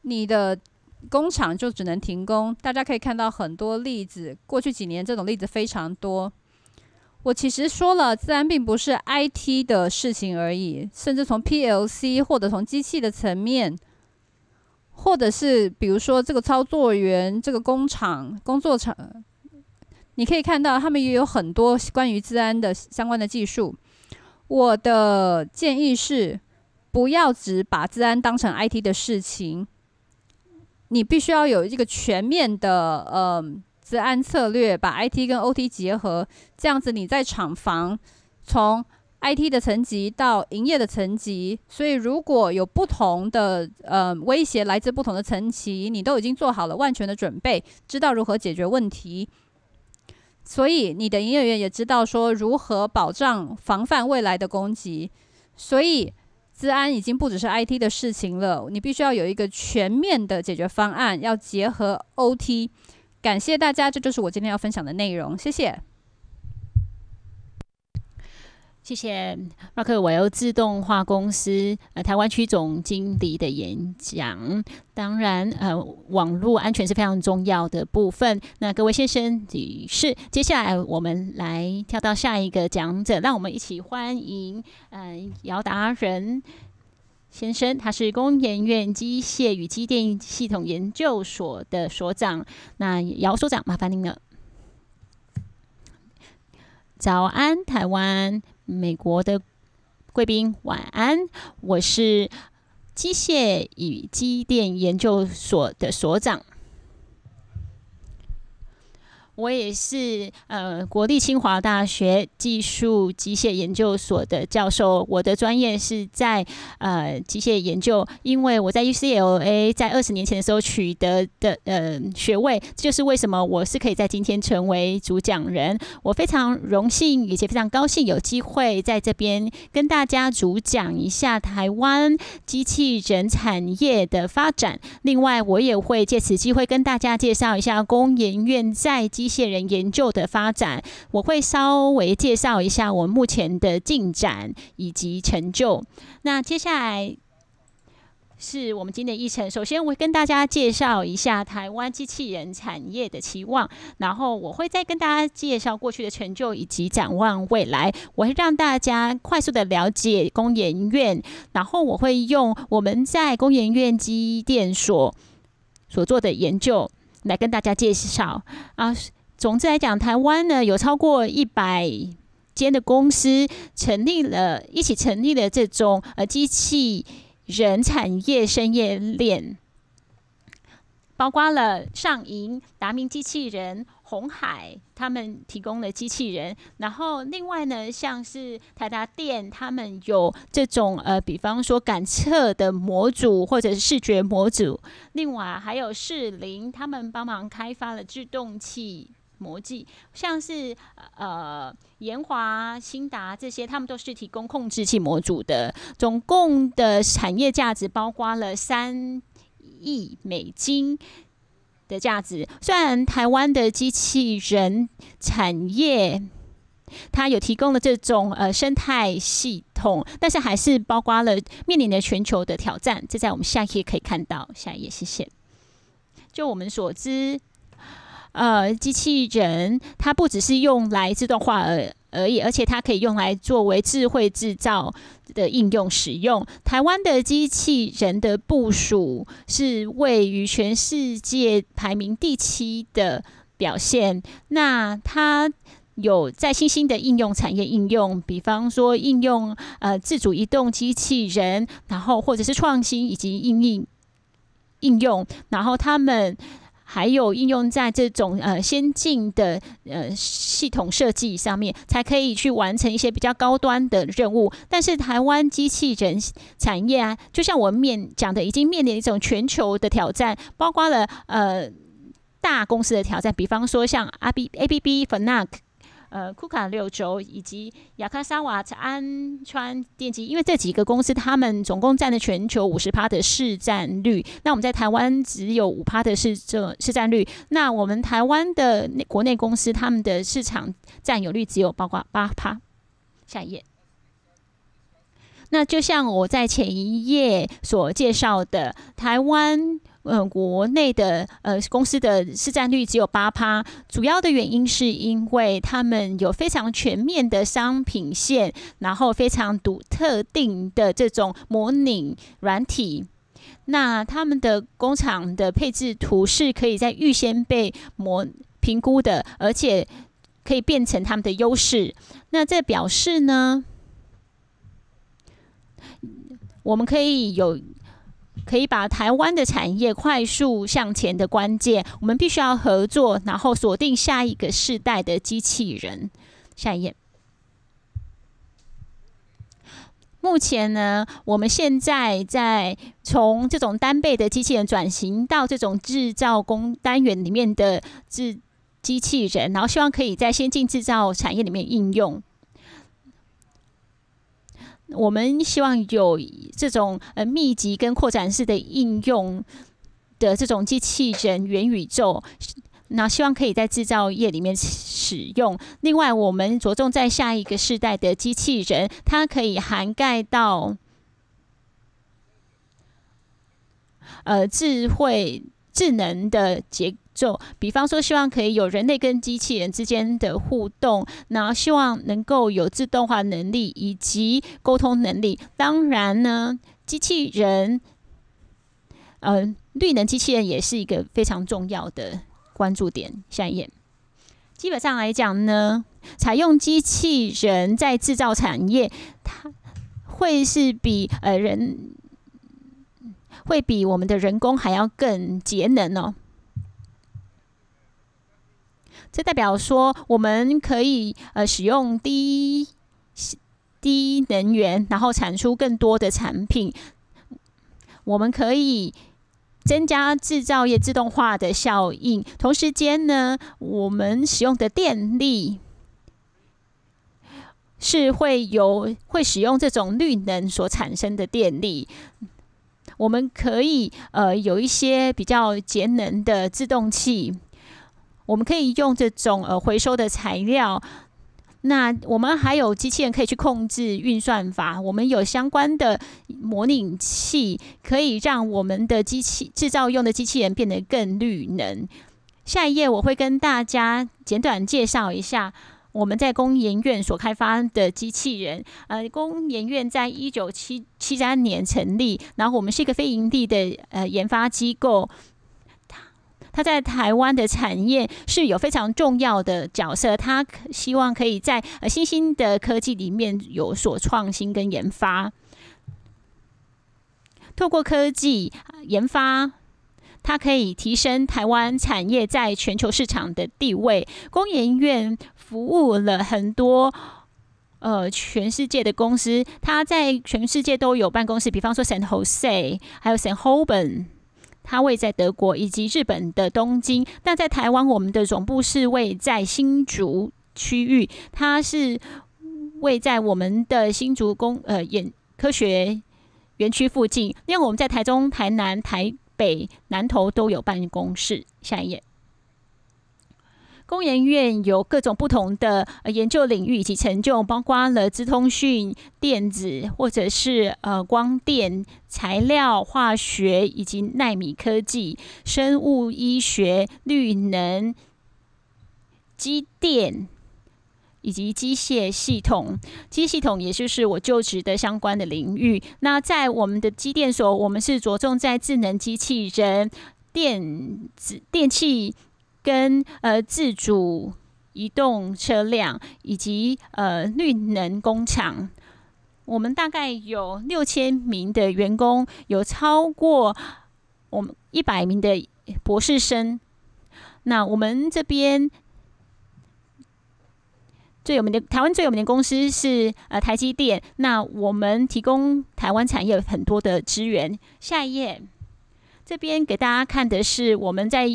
你的工厂就只能停工。大家可以看到很多例子，过去几年这种例子非常多。我其实说了，治安并不是 IT 的事情而已，甚至从 PLC 或者从机器的层面，或者是比如说这个操作员、这个工厂、工作场，你可以看到他们也有很多关于治安的相关的技术。我的建议是，不要只把治安当成 IT 的事情，你必须要有一个全面的呃治安策略，把 IT 跟 OT 结合，这样子你在厂房从 IT 的层级到营业的层级，所以如果有不同的呃威胁来自不同的层级，你都已经做好了万全的准备，知道如何解决问题。所以你的营业员也知道说如何保障、防范未来的攻击。所以，资安已经不只是 IT 的事情了，你必须要有一个全面的解决方案，要结合 OT。感谢大家，这就是我今天要分享的内容，谢谢。谢谢 r 克维 k w 自动化公司呃台湾区总经理的演讲。当然，呃，网络安全是非常重要的部分。那各位先生、女士，接下来我们来跳到下一个讲者，让我们一起欢迎嗯姚达人先生，他是工研院机械与机电系统研究所的所长。那姚所长，麻烦您了。早安，台湾。美国的贵宾，晚安。我是机械与机电研究所的所长。我也是，呃，国立清华大学技术机械研究所的教授，我的专业是在呃机械研究，因为我在 UCLA 在二十年前的时候取得的呃学位，这就是为什么我是可以在今天成为主讲人。我非常荣幸，及非常高兴有机会在这边跟大家主讲一下台湾机器人产业的发展。另外，我也会借此机会跟大家介绍一下工研院在机些人研究的发展，我会稍微介绍一下我目前的进展以及成就。那接下来是我们今天的议程。首先，我会跟大家介绍一下台湾机器人产业的期望，然后我会再跟大家介绍过去的成就以及展望未来。我会让大家快速的了解工研院，然后我会用我们在工研院机电所所做的研究来跟大家介绍啊。总之来讲，台湾呢有超过一百间的公司成立了，一起成立了这种呃机器人产业生业链，包括了上银、达明机器人、红海他们提供的机器人，然后另外呢像是台达电他们有这种呃，比方说感测的模组或者是视觉模组，另外还有士林他们帮忙开发了制动器。模具像是呃，研华、新达这些，他们都是提供控制器模组的，总共的产业价值包括了三亿美金的价值。虽然台湾的机器人产业，它有提供了这种呃生态系统，但是还是包括了面临的全球的挑战。这在我们下一页可以看到，下一页谢谢。就我们所知。呃，机器人它不只是用来自动化而而已，而且它可以用来作为智慧制造的应用使用。台湾的机器人的部署是位于全世界排名第七的表现。那它有在新兴的应用产业应用，比方说应用呃自主移动机器人，然后或者是创新以及应用应用，然后他们。还有应用在这种呃先进的呃系统设计上面，才可以去完成一些比较高端的任务。但是台湾机器人产业啊，就像我面讲的，已经面临一种全球的挑战，包括了呃大公司的挑战，比方说像阿 B A B B f a n a c 呃，库卡六轴以及雅克萨瓦安川电机，因为这几个公司他们总共占了全球五十趴的市占率。那我们在台湾只有五趴的市这市占率。那我们台湾的内国内公司他们的市场占有率只有包括八趴。下一页。那就像我在前一页所介绍的，台湾。呃，国内的呃公司的市占率只有八趴，主要的原因是因为他们有非常全面的商品线，然后非常独特定的这种模拟软体，那他们的工厂的配置图是可以在预先被模评估的，而且可以变成他们的优势。那这表示呢，我们可以有。可以把台湾的产业快速向前的关键，我们必须要合作，然后锁定下一个世代的机器人。下一页。目前呢，我们现在在从这种单倍的机器人转型到这种制造工单元里面的制机器人，然后希望可以在先进制造产业里面应用。我们希望有这种呃密集跟扩展式的应用的这种机器人元宇宙，那希望可以在制造业里面使用。另外，我们着重在下一个世代的机器人，它可以涵盖到呃智慧智能的结。就比方说，希望可以有人类跟机器人之间的互动，然后希望能够有自动化能力以及沟通能力。当然呢，机器人，呃，绿能机器人也是一个非常重要的关注点。下一页，基本上来讲呢，采用机器人在制造产业，它会是比呃人会比我们的人工还要更节能哦。这代表说，我们可以呃使用低低能源，然后产出更多的产品。我们可以增加制造业自动化的效应，同时间呢，我们使用的电力是会由会使用这种绿能所产生的电力。我们可以呃有一些比较节能的制动器。我们可以用这种呃回收的材料，那我们还有机器人可以去控制运算法，我们有相关的模拟器可以让我们的机器制造用的机器人变得更绿能。下一页我会跟大家简短介绍一下我们在工研院所开发的机器人。呃，工研院在一九七七三年成立，然后我们是一个非营利的呃研发机构。他在台湾的产业是有非常重要的角色，他希望可以在新兴的科技里面有所创新跟研发。透过科技研发，它可以提升台湾产业在全球市场的地位。工研院服务了很多呃全世界的公司，它在全世界都有办公室，比方说 San Jose 还有 San h o b e 它位在德国以及日本的东京，但在台湾，我们的总部是位在新竹区域，它是位在我们的新竹工呃演科学园区附近，因为我们在台中、台南、台北、南投都有办公室。下一页。工研院有各种不同的研究领域以及成就，包括了资通讯、电子，或者是呃光电材料、化学以及纳米科技、生物医学、绿能、机电，以及机械系统。机械系统也就是我就职的相关的领域。那在我们的机电所，我们是着重在智能机器人、电子电器。跟呃自主移动车辆以及呃绿能工厂，我们大概有六千名的员工，有超过我们一百名的博士生。那我们这边最有名的台湾最有名的公司是呃台积电，那我们提供台湾产业很多的资源。下一页。这边给大家看的是我们在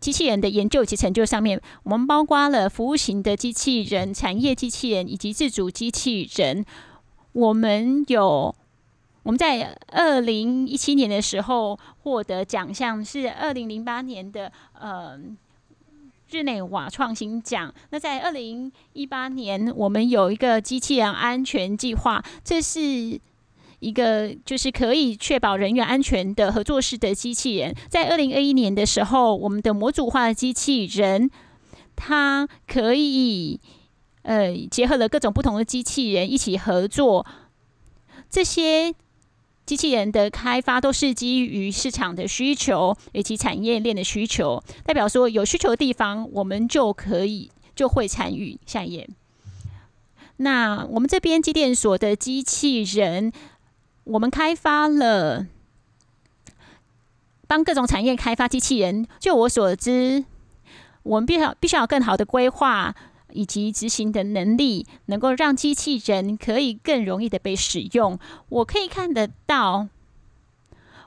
机器人的研究及成就上面，我们包括了服务型的机器人、产业机器人以及自主机器人。我们有我们在二零一七年的时候获得奖项是二零零八年的呃日内瓦创新奖。那在二零一八年，我们有一个机器人安全计划，这是。一个就是可以确保人员安全的合作式的机器人，在二零二一年的时候，我们的模组化的机器人，它可以呃结合了各种不同的机器人一起合作。这些机器人的开发都是基于市场的需求以及产业链的需求，代表说有需求的地方，我们就可以就会参与。下一页，那我们这边机电所的机器人。我们开发了帮各种产业开发机器人。就我所知，我们必要必须要更好的规划以及执行的能力，能够让机器人可以更容易的被使用。我可以看得到，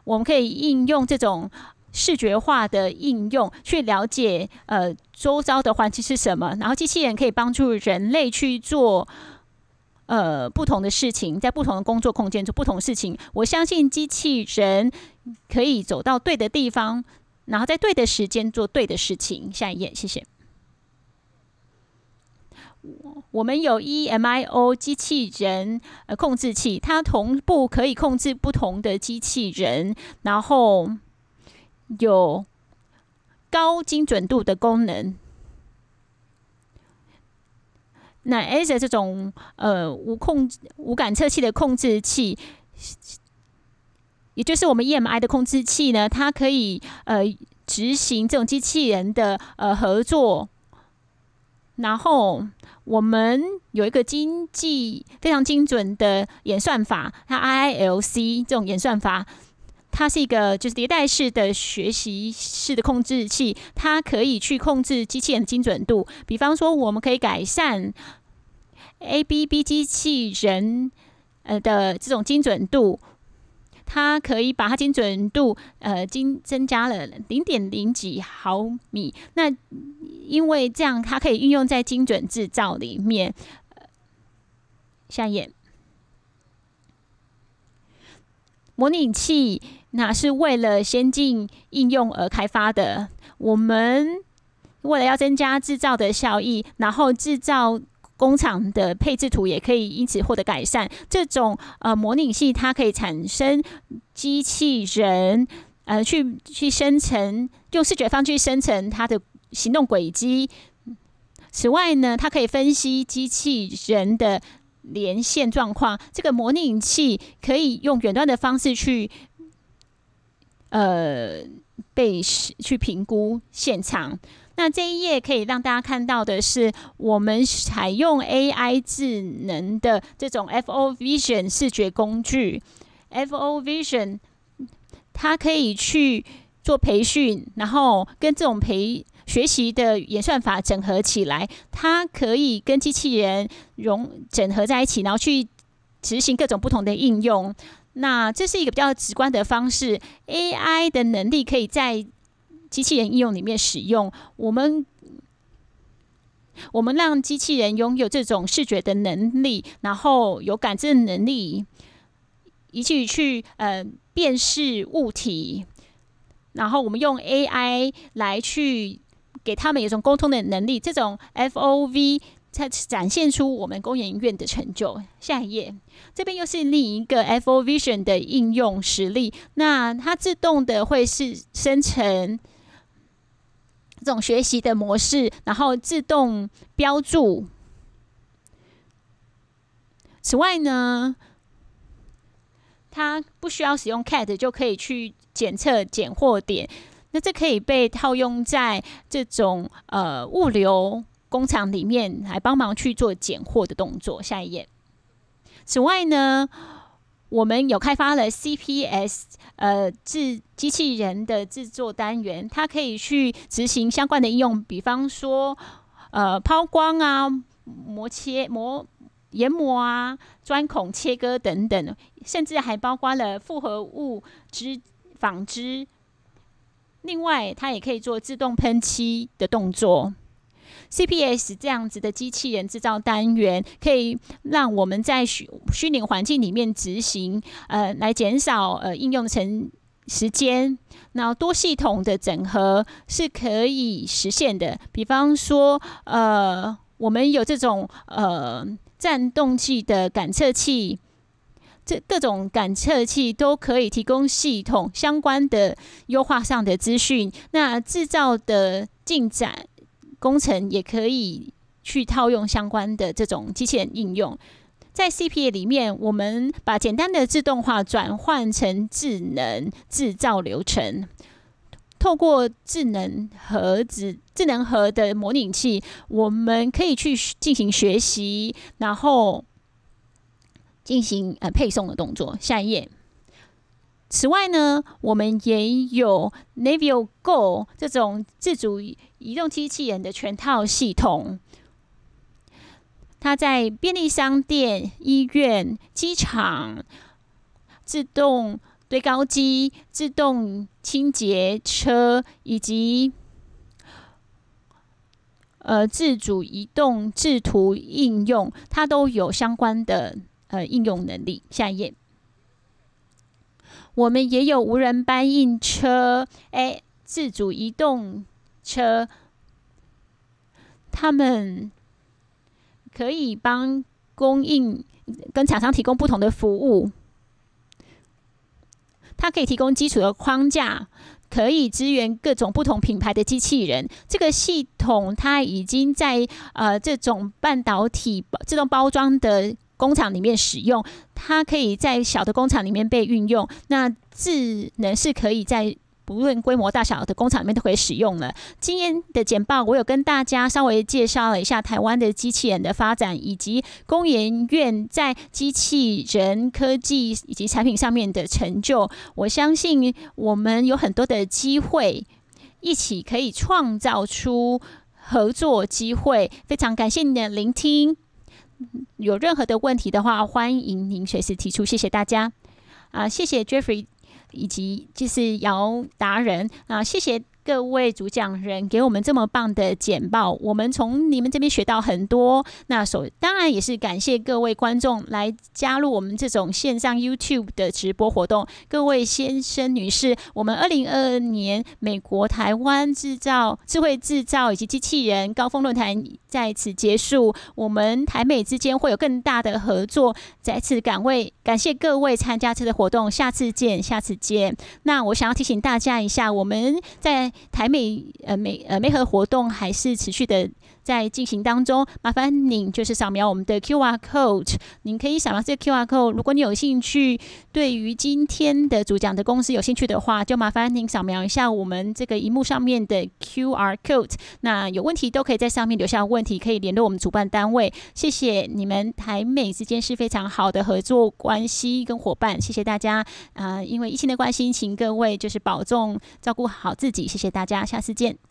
我们可以应用这种视觉化的应用去了解呃周遭的环境是什么，然后机器人可以帮助人类去做。呃，不同的事情在不同的工作空间做不同的事情，我相信机器人可以走到对的地方，然后在对的时间做对的事情。下一页，谢谢。我们有 EMIO 机器人控制器，它同步可以控制不同的机器人，然后有高精准度的功能。那 AS 这种呃无控无感测器的控制器，也就是我们 EMI 的控制器呢，它可以呃执行这种机器人的呃合作，然后我们有一个经济非常精准的演算法，它 IILC 这种演算法。它是一个就是迭代式的学习式的控制器，它可以去控制机器人的精准度。比方说，我们可以改善 ABB 机器人呃的这种精准度，它可以把它精准度呃精增加了零点零几毫米。那因为这样，它可以运用在精准制造里面。下一页。模拟器那是为了先进应用而开发的。我们为了要增加制造的效益，然后制造工厂的配置图也可以因此获得改善。这种呃模拟器，它可以产生机器人，呃，去去生成用视觉方去生成它的行动轨迹。此外呢，它可以分析机器人的。连线状况，这个模拟器可以用远端的方式去，呃，被去评估现场。那这一页可以让大家看到的是，我们采用 AI 智能的这种 FO Vision 视觉工具，FO Vision 它可以去做培训，然后跟这种培。学习的演算法整合起来，它可以跟机器人融整合在一起，然后去执行各种不同的应用。那这是一个比较直观的方式，AI 的能力可以在机器人应用里面使用。我们我们让机器人拥有这种视觉的能力，然后有感知能力，一起去呃辨识物体，然后我们用 AI 来去。给他们有一种沟通的能力，这种 Fov 才展现出我们公研院的成就。下一页，这边又是另一个 Fovision 的应用实例。那它自动的会是生成这种学习的模式，然后自动标注。此外呢，它不需要使用 Cat 就可以去检测拣货点。那这可以被套用在这种呃物流工厂里面，来帮忙去做拣货的动作。下一页。此外呢，我们有开发了 CPS 呃制机器人的制作单元，它可以去执行相关的应用，比方说呃抛光啊、磨切磨研磨啊、钻孔切割等等，甚至还包括了复合物织纺织。另外，它也可以做自动喷漆的动作。CPS 这样子的机器人制造单元，可以让我们在虚虚拟环境里面执行，呃，来减少呃应用程时间。那多系统的整合是可以实现的。比方说，呃，我们有这种呃，战动机的感测器。这各种感测器都可以提供系统相关的优化上的资讯。那制造的进展工程也可以去套用相关的这种机器人应用。在 c p a 里面，我们把简单的自动化转换成智能制造流程。透过智能盒子、智能盒的模拟器，我们可以去进行学习，然后。进行呃配送的动作。下一页。此外呢，我们也有 NaviGo 这种自主移动机器人的全套系统。它在便利商店、医院、机场、自动堆高机、自动清洁车以及呃自主移动制图应用，它都有相关的。呃，应用能力。下一页，我们也有无人搬运车，哎，自主移动车，他们可以帮供应跟厂商提供不同的服务。它可以提供基础的框架，可以支援各种不同品牌的机器人。这个系统它已经在呃，这种半导体自动包装的。工厂里面使用，它可以在小的工厂里面被运用。那智能是可以在不论规模大小的工厂里面都可以使用了。今天的简报，我有跟大家稍微介绍了一下台湾的机器人的发展，以及工研院在机器人科技以及产品上面的成就。我相信我们有很多的机会，一起可以创造出合作机会。非常感谢您的聆听。有任何的问题的话，欢迎您随时提出。谢谢大家，啊，谢谢 Jeffrey，以及就是姚达人，啊，谢谢。各位主讲人给我们这么棒的简报，我们从你们这边学到很多。那首当然也是感谢各位观众来加入我们这种线上 YouTube 的直播活动。各位先生、女士，我们二零二二年美国台湾制造、智慧制造以及机器人高峰论坛在此结束。我们台美之间会有更大的合作。再次感谢感谢各位参加这个活动，下次见，下次见。那我想要提醒大家一下，我们在。台美呃美呃美和活动还是持续的。在进行当中，麻烦您就是扫描我们的 QR code。您可以扫描这个 QR code。如果你有兴趣，对于今天的主讲的公司有兴趣的话，就麻烦您扫描一下我们这个荧幕上面的 QR code。那有问题都可以在上面留下问题，可以联络我们主办单位。谢谢你们，台美之间是非常好的合作关系跟伙伴。谢谢大家啊，因为疫情的关系，请各位就是保重，照顾好自己。谢谢大家，下次见。